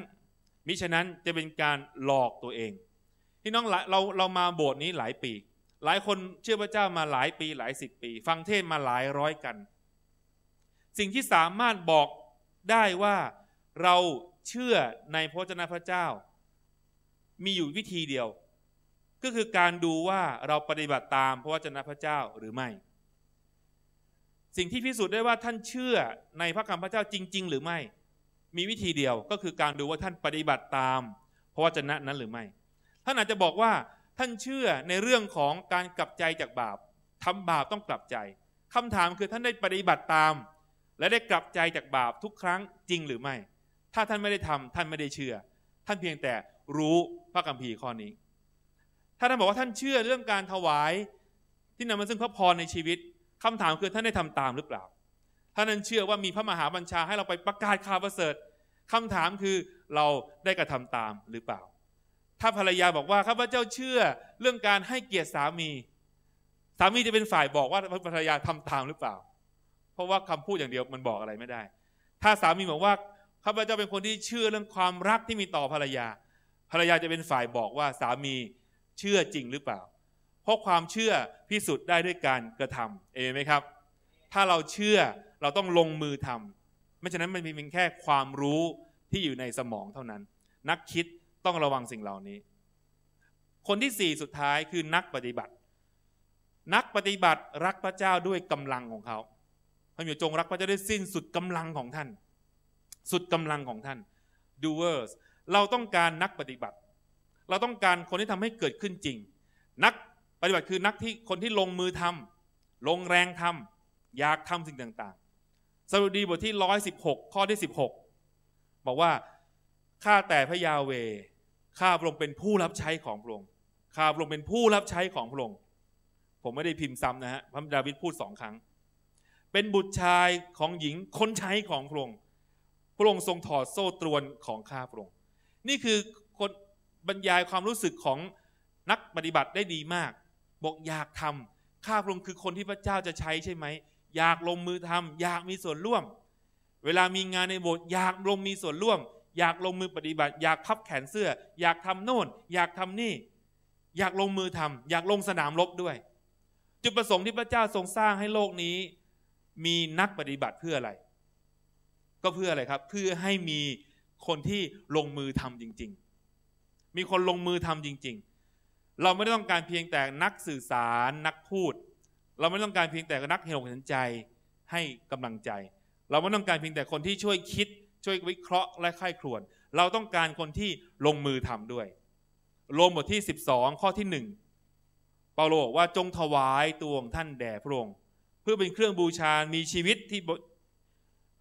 A: มิฉะนั้นจะเป็นการหลอกตัวเองพี่น้องเราเรามาโบสถ์นี้หลายปีหลายคนเชื่อพระเจ้ามาหลายปีหลายสิบปี ฟังเทศมาหลายร้อยกัน สิ่งที่สามารถบอกได้ว่าเราเชื่อในพระเจ้าพระเจ้า มีอยู่วิธีเดียว ก็คือการดูว่าเราปฏิบัติตามพระวจนะพระเจ้าหรือไม่ สิ่งที่พิสูจน์ได้ว่าท่านเชื่อในพระคำพระเจ้าจริง ๆ หรือไม่มีวิธีเดียวก็คือการดูว่าท่านปฏิบัติตามพระวจนะนั้นหรือไม่ท่านอาจจะบอกว่าท่านเชื่อในเรื่องของการกลับใจจากบาปทำบาปต้องกลับใจคำถามคือท่านได้ปฏิบัติตามและได้กลับใจจากบาปทุกครั้งจริงหรือไม่ ถ้าท่านไม่ได้ทำท่านไม่ได้เชื่อ ท่านเพียงแต่รู้พระคัมภีร์ข้อนี้ถ้าท่านบอกว่าท่านเชื่อเรื่องการถวายที่นามาซึ่งพระพรในชีวิต คำถามคือท่านได้ทำตามหรือเปล่าท่านนั้นเชื่อว่ามีพระมหาบัญชาให้เราไปประกาศข่าวประเสริฐคำถามคือเราได้กระทำตามหรือเปล่า ถ้าภรรยาบอกว่าข้าพเจ้าเชื่อเรื่องการให้เกียรติสามี สามีจะเป็นฝ่ายบอกว่าภรรยาทำตามหรือเปล่า เพราะว่าคำพูดอย่างเดียวมันบอกอะไรไม่ได้ ถ้าสามีบอกว่าข้าพเจ้าเป็นคนที่เชื่อเรื่องความรักที่มีต่อภรรยา ภรรยาจะเป็นฝ่ายบอกว่าสามีเชื่อจริงหรือเปล่า เพราะความเชื่อพิสูจน์ได้ด้วยการกระทำเอไหมครับ ถ้าเราเชื่อเราต้องลงมือทำไม่ช่นั้นมันเป็นแค่ความรู้ที่อยู่ในสมองเท่านั้น นักคิดต้องระวังสิ่งเหล่านี้ คนที่สี่สุดท้ายคือนักปฏิบัติ นักปฏิบัติรักพระเจ้าด้วยกำลังของเขาพระอยู่จงรักพระเจ้าด้วยสิ้นสุดกำลังของท่าน สุดกำลังของท่าน doers เราต้องการนักปฏิบัติ เราต้องการคนที่ทำให้เกิดขึ้นจริง นักปฏิบัติคือนักที่คนที่ลงมือทำ ลงแรงทำอยากทำสิ่งต่างสดุดีบทที่ 116 ข้อที่ 16 บอกว่าข้าแต่พระยาเว ข้าพระองค์เป็นผู้รับใช้ของพระองค์ ข้าพระองค์เป็นผู้รับใช้ของพระองค์ ผมไม่ได้พิมพ์ซ้ำนะฮะ พระดาวิดพูดสองครั้ง เป็นบุตรชายของหญิงคนใช้ของพระองค์ พระองค์ทรงถอดโซ่ตรวนของข้าพระองค์ นี่คือคนบรรยายความรู้สึกของนักปฏิบัติได้ดีมาก บอกอยากทำข้าพระองค์คือคนที่พระเจ้าจะใช้ใช่ไหมอยาก ลงมือทำอยากมีส่วนร่วม เวลามีงานในโบสถ์อยากลงมีส่วนร่วม อยากลงมือปฏิบัติอยากพับแขนเสื้อ อยากทำโน่น อยากทำนี่ อยากลงมือทำ อยากลงสนามรบด้วย จุดประสงค์ที่พระเจ้าทรงสร้างให้โลกนี้ มีนักปฏิบัติเพื่ออะไร ก็เพื่ออะไรครับ เพื่อให้มีคนที่ลงมือทำจริงๆ มีคนลงมือทำจริง ๆ เราไม่ได้ต้องการเพียงแต่นักสื่อสารนักพูดเราไม่ต้องการเพียงแต่นักเห็นอกเห็นใจให้กำลังใจ เราไม่ต้องการเพียงแต่คนที่ช่วยคิด ช่วยวิเคราะห์และค่ายครวน เราต้องการคนที่ลงมือทำด้วย โรมบทที่ 12 ข้อที่ 1 เปาโลบอกว่าจงถวายตัวงท่านแด่พระองค์เพื่อเป็นเครื่องบูชา มีชีวิตที่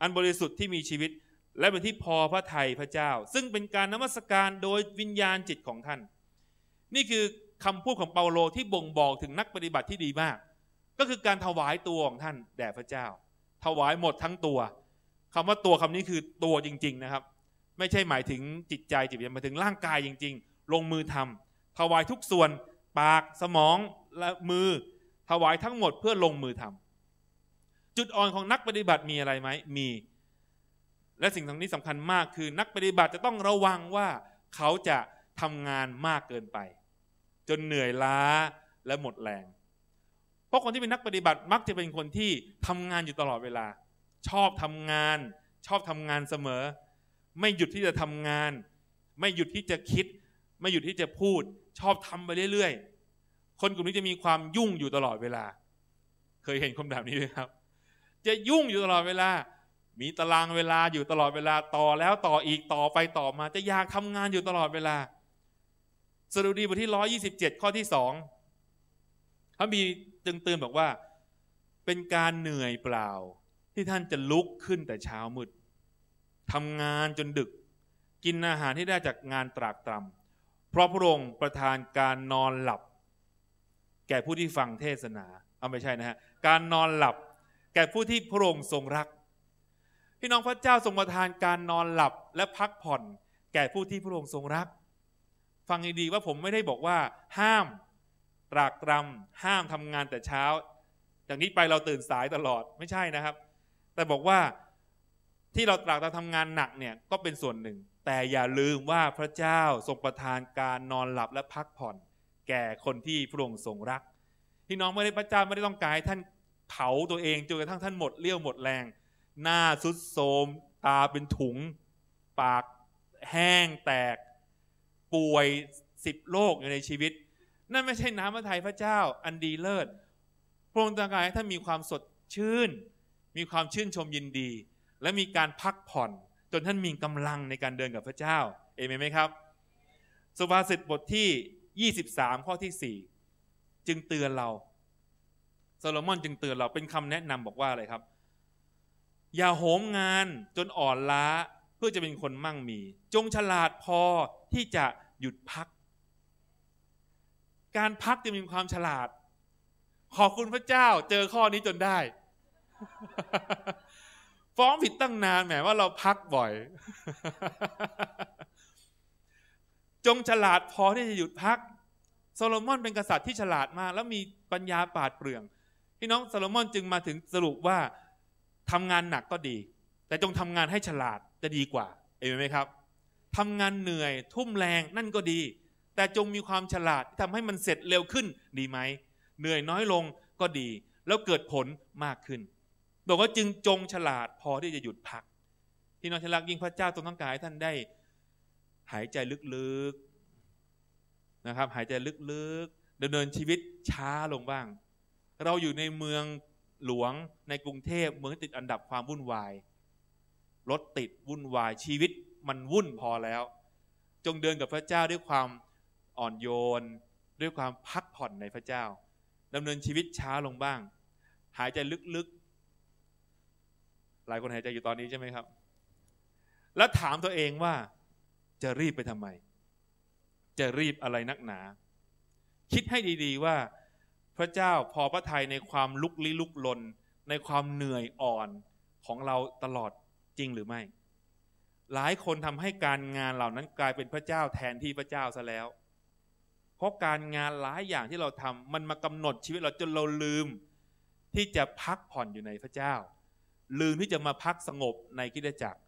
A: อันบริสุทธิ์ที่มีชีวิตและเป็นที่พอพระทัยพระเจ้า ซึ่งเป็นการนมัสการโดยวิญญาณจิตของท่าน นี่คือคำพูดของเปาโลที่บ่งบอกถึงนักปฏิบัติที่ดีมากก็คือการถวายตัวของท่านแด่พระเจ้า ถวายหมดทั้งตัว คำว่าตัวคำนี้คือตัวจริง ๆนะครับ ไม่ใช่หมายถึงจิตใจจิตวิญญาณหมายถึงร่างกายจริงๆ ลงมือทำ ถวายทุกส่วน ปากสมองและมือถวายทั้งหมดเพื่อลงมือทำ จุดอ่อนของนักปฏิบัติมีอะไรไหมมี และสิ่งตรงนี้สำคัญมากคือนักปฏิบัติจะต้องระวังว่าเขาจะทำงานมากเกินไป จนเหนื่อยล้าและหมดแรงเพราะคนที่เป็นนักปฏิบัติมักจะเป็นคนที่ทำงานอยู่ตลอดเวลา ชอบทำงาน ชอบทำงานเสมอ ไม่หยุดที่จะทำงาน ไม่หยุดที่จะคิด ไม่หยุดที่จะพูด ชอบทำไปเรื่อย ๆ คนกลุ่มนี้จะมีความยุ่งอยู่ตลอดเวลา เคยเห็นคนแบบนี้ไหมครับ จะยุ่งอยู่ตลอดเวลา มีตารางเวลาอยู่ตลอดเวลาต่อแล้วต่ออีกต่อไปต่อมาจะอยากทำงานอยู่ตลอดเวลาสดุดีบทที่ 127 ข้อที่ 2พระมีจึงเตือนบอกว่าเป็นการเหนื่อยเปล่าที่ท่านจะลุกขึ้นแต่เช้ามืดทำงานจนดึก กินอาหารที่ได้จากงานตรากตรำเพราะพระองค์ประทานการนอนหลับ แก่ผู้ที่ฟังเทศนาเอาไม่ใช่ นะฮะ การนอนหลับ แก่ผู้ที่พระองค์ทรงรักพี่น้องพระเจ้าทรงประทานการนอนหลับและพักผ่อน แก่ผู้ที่พระองค์ทรงรัก ฟังดีๆว่าผมไม่ได้บอกว่าห้ามตรากตรำ ห้ามทำงานแต่เช้าจากนี้ไปเราตื่นสายตลอดไม่ใช่นะครับ แต่บอกว่าที่เราตรากตรำทำงานหนักเนี่ยก็เป็นส่วนหนึ่ง แต่อย่าลืมว่าพระเจ้าทรงประทานการนอนหลับและพักผ่อน แก่คนที่พระองค์ทรงรัก พี่น้องไม่ได้พระเจ้าไม่ได้ต้องการให้ท่านเผาตัวเองจนกระทั่งท่านหมดเลี้ยวหมดแรง หน้าสุดโทมตาเป็นถุง ปากแห้งแตก ป่วยสิบโรคอยู่ในชีวิตนั่นไม่ใช่น้ำพระทัยพระเจ้าอันดีเลิศพระองค์ตการให้ท่านมีความสดชื่น มีความชื่นชมยินดี และมีการพักผ่อนจนท่านมีกำลังในการเดินกับพระเจ้าเอเมนไหมครับ สุภาษิตบทที่ 23 ข้อที่ 4 จึงเตือนเราโซโลมอนจึงเตือนเราเป็นคำแนะนำบอกว่าอะไรครับ อย่าโหมงานจนอ่อนล้าเพื่อจะเป็นคนมั่งมี จงฉลาดพอที่จะหยุดพักการพักจะมีความฉลาด ขอบคุณพระเจ้าเจอข้อนี้จนได้ ฟ้องผิดตั้งนานแหมว่าเราพักบ่อย จงฉลาดพอที่จะหยุดพัก โซโลมอนเป็นกษัตริย์ที่ฉลาดมากแล้วมีปัญญาปาดเปรื่อง พี่น้องโซโลมอนจึงมาถึงสรุปว่าทำงานหนักก็ดี แต่จงทำงานให้ฉลาดจะดีกว่า เอนไหมครับ ทำงานเหนื่อย ทุ่มแรงนั่นก็ดีแต่จงมีความฉลาดที่ทำให้มันเสร็จเร็วขึ้นดีไหม เหนื่อยน้อยลงก็ดีแล้วเกิดผลมากขึ้น บอกว่าจึงจงฉลาดพอที่จะหยุดพักพี่น้องฉลาดยิ่งพระเจ้าทรงต้องการให้ท่านได้ หายใจลึกๆนะครับหายใจลึกๆดำเนินชีวิตช้าลงบ้าง เราอยู่ในเมืองหลวงในกรุงเทพเมืองติดอันดับความวุ่นวาย รถติดวุ่นวายชีวิตมันวุ่นพอแล้ว จงเดินกับพระเจ้าด้วยความอ่อนโยนด้วยความพักผ่อนในพระเจ้าดำเนินชีวิตช้าลงบ้าง หายใจลึกๆ หลายคนหายใจอยู่ตอนนี้ใช่ไหมครับ แล้วถามตัวเองว่าจะรีบไปทำไม จะรีบอะไรนักหนา คิดให้ดีๆว่าพระเจ้าพอพระทัยในความลุกลี้ลุกลนในความเหนื่อยอ่อนของเราตลอดจริงหรือไม่ หลายคนทำให้การงานเหล่านั้นกลายเป็นพระเจ้าแทนที่พระเจ้าซะแล้วเพราะการงานหลายอย่างที่เราทำมันมากำหนดชีวิตเรา จนเราลืมที่จะพักผ่อนอยู่ในพระเจ้า ลืมที่จะมาพักสงบในกิจจักร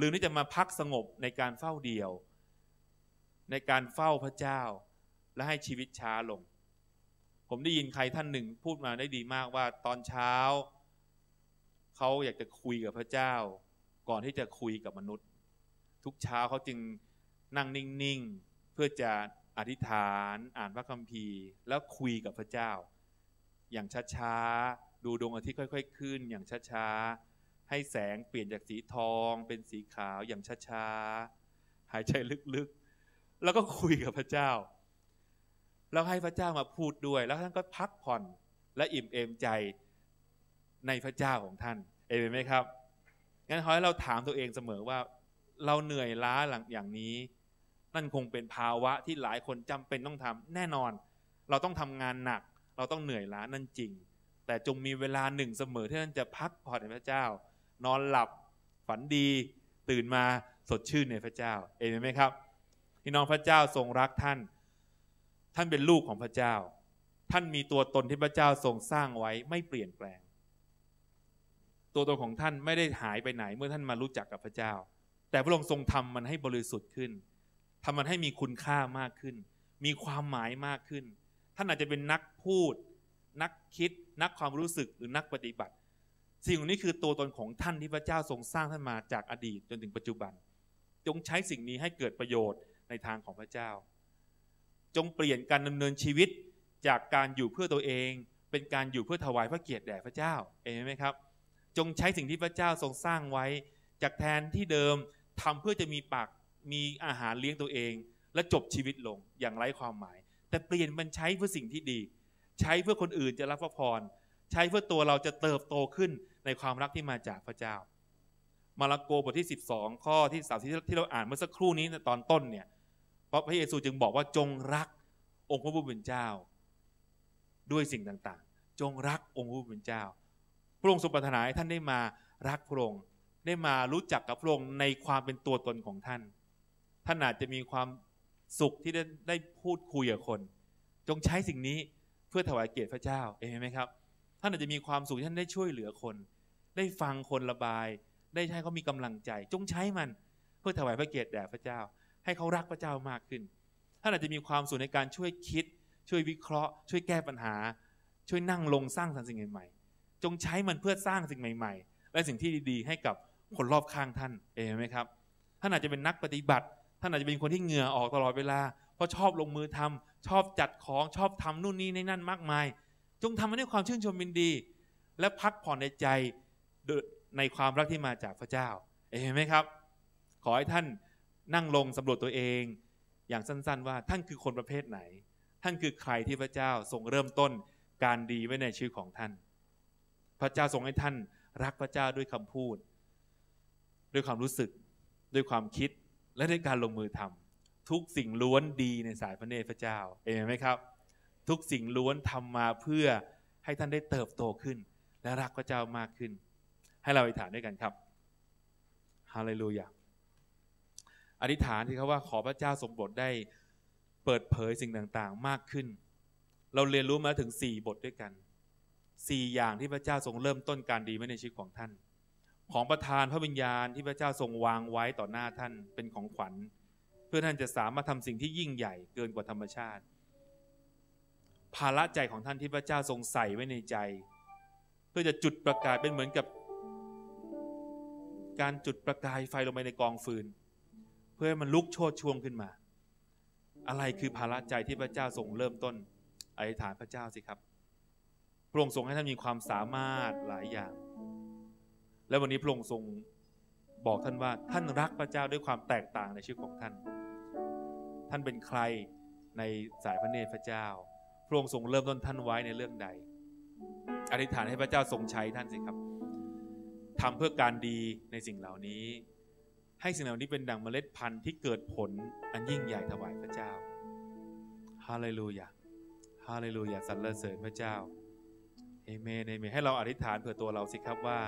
A: ลืมที่จะมาพักสงบในการเฝ้าเดียวในการเฝ้าพระเจ้าและให้ชีวิตช้าลง ผมได้ยินใครท่านหนึ่ง พูดมาได้ดีมากว่าตอนเช้าเขาอยากจะคุยกับพระเจ้า ก่อนที่จะคุยกับมนุษย์ ทุกเช้าเขาจึงนั่งนิ่งๆเพื่อจะอธิษฐานอ่านพระคัมภีร์แล้วคุยกับพระเจ้า อย่างช้าๆดูดวงอาทิตย์ค่อย ๆขึ้นอย่างช้าๆให้แสงเปลี่ยนจากสีทองเป็นสีขาวอย่างช้าๆหายใจ ลึก ๆ แล้วก็คุยกับพระเจ้าแล้วให้พระเจ้ามาพูดด้วย แล้วท่านก็พักผ่อนและอิ่มเอมใจในพระเจ้าของท่านเอเมนไหมครับ งั้นขอให้เราถามตัวเองเสมอว่าเราเหนื่อยล้าหลังอย่างนี้นั่นคงเป็นภาวะที่หลายคนจำเป็นต้องทำ แน่นอนเราต้องทำงานหนักเราต้องเหนื่อยล้านั่นจริง แต่จงมีเวลาหนึ่งเสมอที่ท่านจะพักผ่อนในพระเจ้า นอนหลับฝันดีตื่นมาสดชื่นในพระเจ้าเอเมนไหมครับพี่น้องพระเจ้าทรงรักท่าน ท่านเป็นลูกของพระเจ้า ท่านมีตัวตนที่พระเจ้าทรงสร้างไว้ไม่เปลี่ยนแปลง ตัวตนของท่านไม่ได้หายไปไหนเมื่อท่านมารู้จักกับพระเจ้า แต่พระองค์ทรงทำมันให้บริสุทธิ์ขึ้นทำมันให้มีคุณค่ามากขึ้น มีความหมายมากขึ้น ท่านอาจจะเป็นนักพูด นักคิด นักความรู้สึก หรือนักปฏิบัติ สิ่งนี้คือตัวตนของท่านที่พระเจ้าทรงสร้างท่านมาจากอดีตจนถึงปัจจุบัน จงใช้สิ่งนี้ให้เกิดประโยชน์ในทางของพระเจ้า จงเปลี่ยนการดำเนินชีวิตจากการอยู่เพื่อตัวเอง เป็นการอยู่เพื่อถวายพระเกียรติแด่พระเจ้าเองไหมครับ จงใช้สิ่งที่พระเจ้าทรงสร้างไว้จากแทนที่เดิมทำเพื่อจะมีปากมีอาหารเลี้ยงตัวเอง และจบชีวิตลงอย่างไร้ความหมาย แต่เปลี่ยนมันใช้เพื่อสิ่งที่ดี ใช้เพื่อคนอื่นจะรับพระพรใช้เพื่อตัวเราจะเติบโตขึ้นในความรักที่มาจากพระเจ้ามาระโกบทที่ 12 ข้อที่สาที่เราอ่านเมื่อสักครู่นี้ตอนต้นเนี่ยพระเยซูจึงบอกว่าจงรักองค์พระผู้เป็นเจ้า ด้วยสิ่งต่างๆ จงรักองค์พระผู้เป็นเจ้าพระองค์ทรงปรารถนาให้ท่านได้มารักพระองค์ได้มารู้จักกับพระองค์ในความเป็นตัวตนของท่านท่านอาจจะมีความสุขที่ได้ได้พูดคุยกับคน จงใช้สิ่งนี้เพื่อถวายเกียรติพระเจ้าเห็นไหมครับท่านอาจจะมีความสุขที่ท่านได้ช่วยเหลือคน ได้ฟังคนระบาย ได้ใช้เขามีกำลังใจ จงใช้มันเพื่อถวายพระเกียรติแด่พระเจ้า ให้เขารักพระเจ้ามากขึ้นท่านอาจจะมีความสุขในการช่วยคิด ช่วยวิเคราะห์ ช่วยแก้ปัญหา ช่วยนั่งลงสร้างสรรค์สิ่งใหม่จงใช้มันเพื่อสร้างสิ่งใหม่ๆ และสิ่งที่ดีๆ ให้กับคนรอบข้างท่านเองไหมครับท่านอาจจะเป็นนักปฏิบัติท่านอาจจะเป็นคนที่เหงื่อออกตลอดเวลา เพราะชอบลงมือทำชอบจัดของ ชอบทำนู่นนี่ีนนั่นมากมาย จงทำมันด้วยความชื่นชมยินดี และพักผ่อนในใจในความรักที่มาจากพระเจ้า เห็นไหมครับ ขอให้ท่านนั่งลงสำรวจตัวเอง อย่างสั้นๆว่าท่านคือคนประเภทไหน ท่านคือใครที่พระเจ้าทรงเริ่มต้นการดีไว้ในชื่อของท่าน พระเจ้าทรงให้ท่านรักพระเจ้าด้วยคำพูด ด้วยความรู้สึก ด้วยความคิดและในการลงมือทำ ทุกสิ่งล้วนดีในสายพระเนตรพระเจ้าเห็นไหมครับ ทุกสิ่งล้วนทำมาเพื่อให้ท่านได้เติบโตขึ้น และรักพระเจ้ามากขึ้น ให้เราอธิษฐานด้วยกันครับฮาเลลูยาอธิษฐานที่เขาว่าขอพระเจ้าสมบทได้เปิดเผยสิ่งต่างๆมากขึ้น เราเรียนรู้มาถึง4บทด้วยกัน 4 อย่างที่พระเจ้าทรงเริ่มต้นการดีไว้ในชีวิตของท่านของประทานพระวิญญาณที่พระเจ้าทรงวางไว้ต่อหน้าท่านเป็นของขวัญ เพื่อท่านจะสามารถทำสิ่งที่ยิ่งใหญ่เกินกว่าธรรมชาติ ภาระใจของท่านที่พระเจ้าทรงใส่ไว้ในใจ เพื่อจะจุดประกายเป็นเหมือนกับ การจุดประกายไฟลงไปในกองฟืน เพื่อให้มันลุกโชนช่วงขึ้นมา อะไรคือภาระใจที่พระเจ้าทรงเริ่มต้นอธิษฐานพระเจ้าสิครับพระองค์ทรงให้ท่านมีความสามารถหลายอย่างและวันนี้พระองค์ทรงบอกท่านว่าท่านรักพระเจ้าด้วยความแตกต่างในชีวิตของท่าน ท่านเป็นใครในสายพระเนตรพระเจ้า พระองค์ทรงเริ่มต้นท่านไว้ในเรื่องใดอธิษฐานให้พระเจ้าทรงใช้ท่านสิครับ ทำเพื่อการดีในสิ่งเหล่านี้ ให้สิ่งเหล่านี้เป็นดังเมล็ดพันธุ์ที่เกิดผลอันยิ่งใหญ่ถวายพระเจ้าฮาเลลูยาฮาเลลูยาสรรเสริญพระเจ้าเอเมนเอเมนให้เราอธิษฐานเผื่อตัวเราสิครับว่า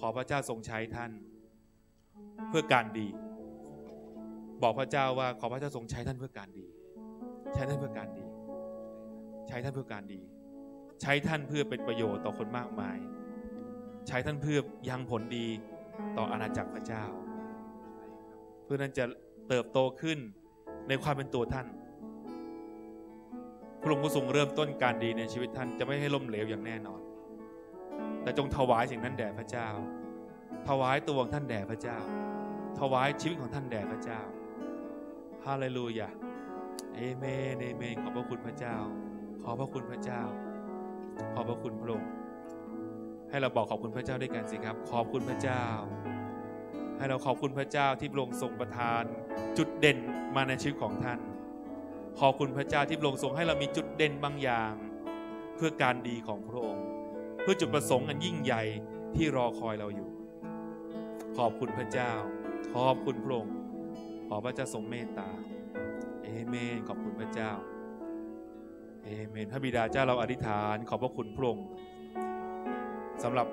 A: ขอพระเจ้าทรงใช้ท่านเพื่อการดี บอกพระเจ้าว่าขอพระเจ้าทรงใช้ท่านเพื่อการดี ใช้ท่านเพื่อการดี ใช้ท่านเพื่อการดี ใช้ท่านเพื่อเป็นประโยชน์ต่อคนมากมาย ใช้ท่านเพื่อยังผลดีต่ออาณาจักรพระเจ้า เพื่อนั้นจะเติบโตขึ้นในความเป็นตัวท่านพระองค์ทรงเริ่มต้นการดีในชีวิตท่านจะไม่ให้ล่มเหลวอย่างแน่นอนแต่จงถวายสิ่งนั้นแด่พระเจ้า ถวายตัวของท่านแด่พระเจ้า ถวายชีวิตของท่านแด่พระเจ้า ฮาเลลูยาเอเมนเอเมน ขอบพระคุณพระเจ้า ขอบพระคุณพระเจ้า ขอบพระคุณพระองค์ ให้เราบอกขอบคุณพระเจ้าด้วยกันสิครับ ขอบคุณพระเจ้า ให้เราขอบคุณพระเจ้าที่พระองค์ทรงประทาน จุดเด่นมาในชีวิตของท่าน ขอบคุณพระเจ้าที่พระองค์ทรงให้เรามีจุดเด่นบางอย่าง เพื่อการดีของพระองค์พื่อจุดประสงค์อันยิ่งใหญ่ที่รอคอยเราอยู่ ขอบคุณพระเจ้าขอบคุณพระองค์ ขอพระเจ้าทรงเมตตาเอเมน ขอบคุณพระเจ้าเอเมน พระบิดาเจ้าเราอธิษฐาน ขอบพระคุณพระองค์สำหรับ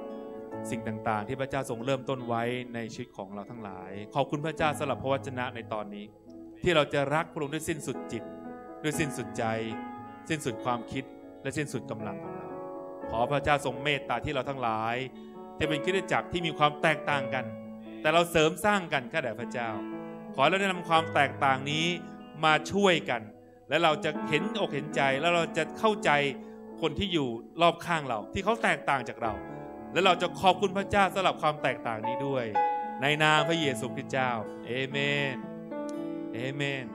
A: สิ่งต่าง ๆ ที่พระเจ้าทรงเริ่มต้นไว้ในชีวิตของเราทั้งหลาย ขอบคุณพระเจ้าสำหรับพระวจนะในตอนนี้ ที่เราจะรักพระองค์ด้วยสิ้นสุดจิต ด้วยสิ้นสุดใจ สิ้นสุดความคิด และสิ้นสุดกำลังของขอพระเจ้าทรงเมตตาที่เราทั้งหลายจะเป็นคริสตจักรที่มีความแตกต่างกัน แต่เราเสริมสร้างกันข้าแต่พระเจ้า ขอเราได้นำความแตกต่างนี้มาช่วยกัน และเราจะเห็นอกเห็นใจแล้วเราจะเข้าใจคนที่อยู่รอบข้าง เราที่เขาแตกต่างจากเรา และเราจะขอบคุณพระเจ้าสำหรับความแตกต่างนี้ด้วย ในนามพระเยซูคริสต์เจ้าเอเมนเอเมน